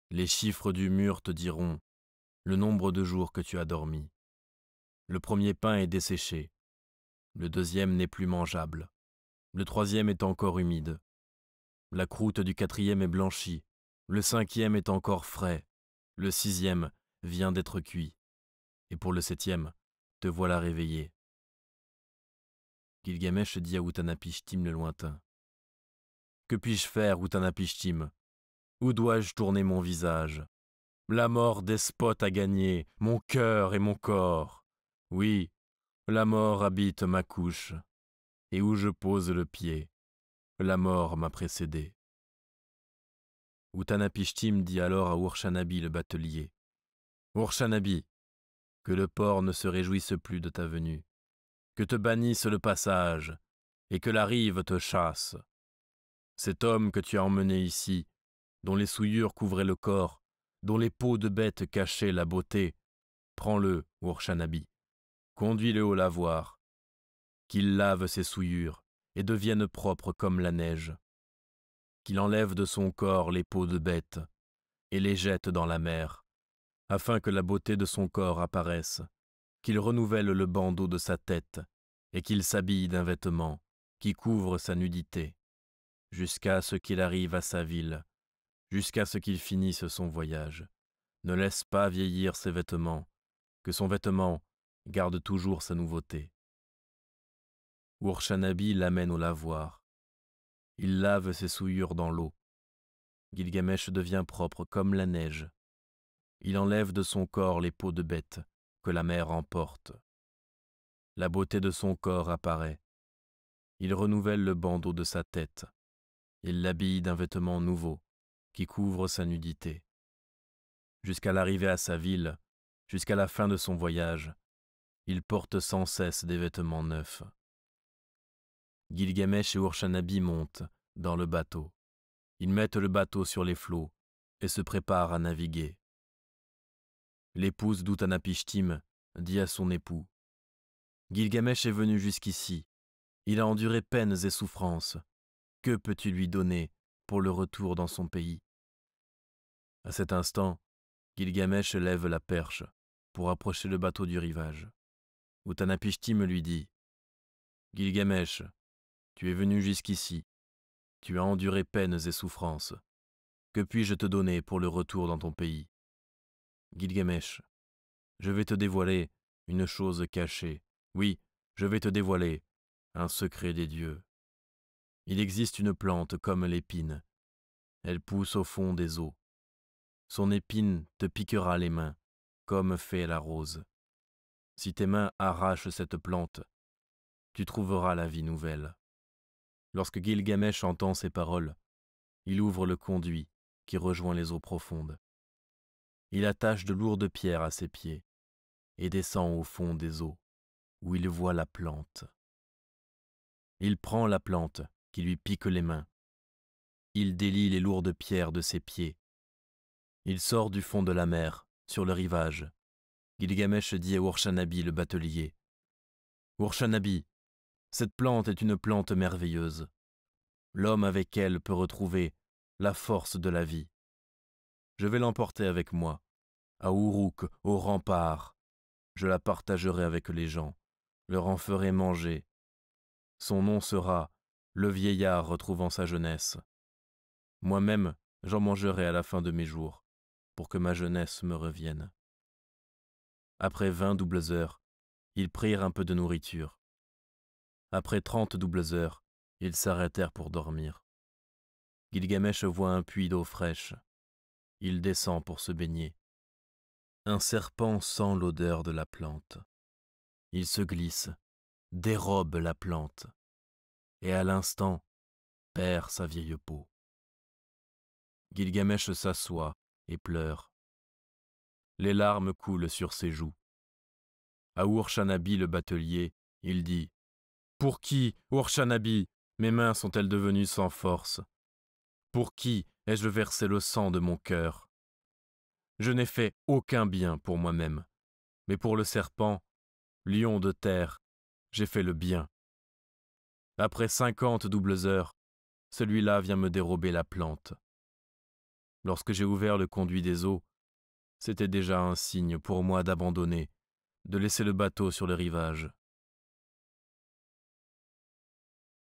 Les chiffres du mur te diront le nombre de jours que tu as dormi. Le premier pain est desséché, le deuxième n'est plus mangeable, le troisième est encore humide, la croûte du quatrième est blanchie, le cinquième est encore frais. Le sixième vient d'être cuit. Et pour le septième, te voilà réveillé. Gilgamesh dit à Utanapishtim le lointain. Que puis-je faire, Utanapishtim Où dois-je tourner mon visage La mort despote a gagné mon cœur et mon corps. Oui, la mort habite ma couche, et où je pose le pied, la mort m'a précédé. Utanapishtim dit alors à Urshanabi le batelier Urshanabi, que le port ne se réjouisse plus de ta venue, que te bannisse le passage, et que la rive te chasse. Cet homme que tu as emmené ici, dont les souillures couvraient le corps, dont les peaux de bête cachaient la beauté, prends-le, Urshanabi, conduis-le au lavoir, qu'il lave ses souillures et devienne propre comme la neige qu'il enlève de son corps les peaux de bête et les jette dans la mer, afin que la beauté de son corps apparaisse, qu'il renouvelle le bandeau de sa tête, et qu'il s'habille d'un vêtement qui couvre sa nudité, jusqu'à ce qu'il arrive à sa ville, jusqu'à ce qu'il finisse son voyage. Ne laisse pas vieillir ses vêtements, que son vêtement garde toujours sa nouveauté. Urshanabi l'amène au lavoir, il lave ses souillures dans l'eau. Gilgamesh devient propre comme la neige. Il enlève de son corps les peaux de bête que la mer emporte. La beauté de son corps apparaît. Il renouvelle le bandeau de sa tête. Il l'habille d'un vêtement nouveau qui couvre sa nudité. Jusqu'à l'arrivée à sa ville, jusqu'à la fin de son voyage, il porte sans cesse des vêtements neufs. Gilgamesh et Urshanabi montent dans le bateau. Ils mettent le bateau sur les flots et se préparent à naviguer. L'épouse d'Utanapishtim dit à son époux Gilgamesh est venu jusqu'ici. Il a enduré peines et souffrances. Que peux-tu lui donner pour le retour dans son pays À cet instant, Gilgamesh lève la perche pour approcher le bateau du rivage. Utanapishtim lui dit Gilgamesh, tu es venu jusqu'ici. Tu as enduré peines et souffrances. Que puis-je te donner pour le retour dans ton pays Gilgamesh, je vais te dévoiler une chose cachée. Oui, je vais te dévoiler un secret des dieux. Il existe une plante comme l'épine. Elle pousse au fond des eaux. Son épine te piquera les mains, comme fait la rose. Si tes mains arrachent cette plante, tu trouveras la vie nouvelle. Lorsque Gilgamesh entend ces paroles, il ouvre le conduit qui rejoint les eaux profondes. Il attache de lourdes pierres à ses pieds et descend au fond des eaux, où il voit la plante. Il prend la plante qui lui pique les mains. Il délie les lourdes pierres de ses pieds. Il sort du fond de la mer, sur le rivage. Gilgamesh dit à Urshanabi le batelier Urshanabi, cette plante est une plante merveilleuse. L'homme avec elle peut retrouver la force de la vie. Je vais l'emporter avec moi, à Ourouk, au rempart. Je la partagerai avec les gens, leur en ferai manger. Son nom sera le vieillard retrouvant sa jeunesse. Moi-même, j'en mangerai à la fin de mes jours, pour que ma jeunesse me revienne. Après vingt doubles heures, ils prirent un peu de nourriture. Après trente doubles heures, ils s'arrêtèrent pour dormir. Gilgamesh voit un puits d'eau fraîche. Il descend pour se baigner. Un serpent sent l'odeur de la plante. Il se glisse, dérobe la plante, et à l'instant perd sa vieille peau. Gilgamesh s'assoit et pleure. Les larmes coulent sur ses joues. À Urshanabi le batelier, il dit pour qui, Urshanabi, mes mains sont-elles devenues sans force Pour qui ai-je versé le sang de mon cœur Je n'ai fait aucun bien pour moi-même, mais pour le serpent, lion de terre, j'ai fait le bien. Après cinquante doubles heures, celui-là vient me dérober la plante. Lorsque j'ai ouvert le conduit des eaux, c'était déjà un signe pour moi d'abandonner, de laisser le bateau sur le rivage.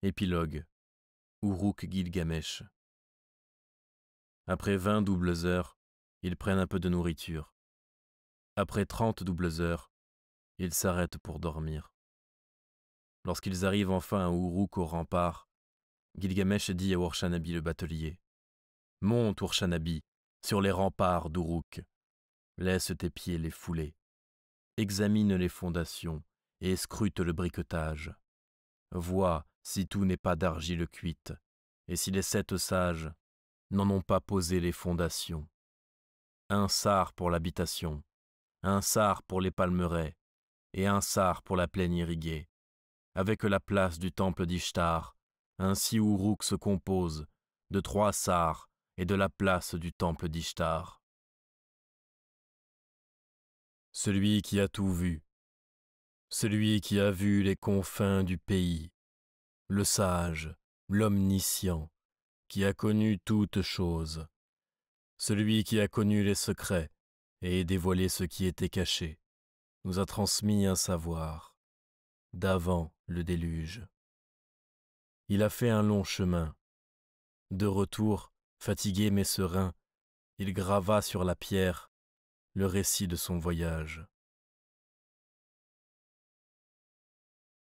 Épilogue. Uruk Gilgamesh. Après vingt doubles heures, ils prennent un peu de nourriture. Après trente doubles heures, ils s'arrêtent pour dormir. Lorsqu'ils arrivent enfin à Uruk au rempart, Gilgamesh dit à Urshanabi le batelier Monte, Urshanabi, sur les remparts d'Ourouk. Laisse tes pieds les fouler. Examine les fondations et scrute le briquetage. Vois si tout n'est pas d'argile cuite, et si les sept sages n'en ont pas posé les fondations. Un sar pour l'habitation, un sar pour les palmeraies, et un sar pour la plaine irriguée, avec la place du temple d'Ishtar, ainsi Uruk se compose de trois sars et de la place du temple d'Ishtar. Celui qui a tout vu, celui qui a vu les confins du pays, le sage, l'omniscient, qui a connu toutes choses, celui qui a connu les secrets et dévoilé ce qui était caché, nous a transmis un savoir d'avant le déluge. Il a fait un long chemin. De retour, fatigué mais serein, il grava sur la pierre le récit de son voyage.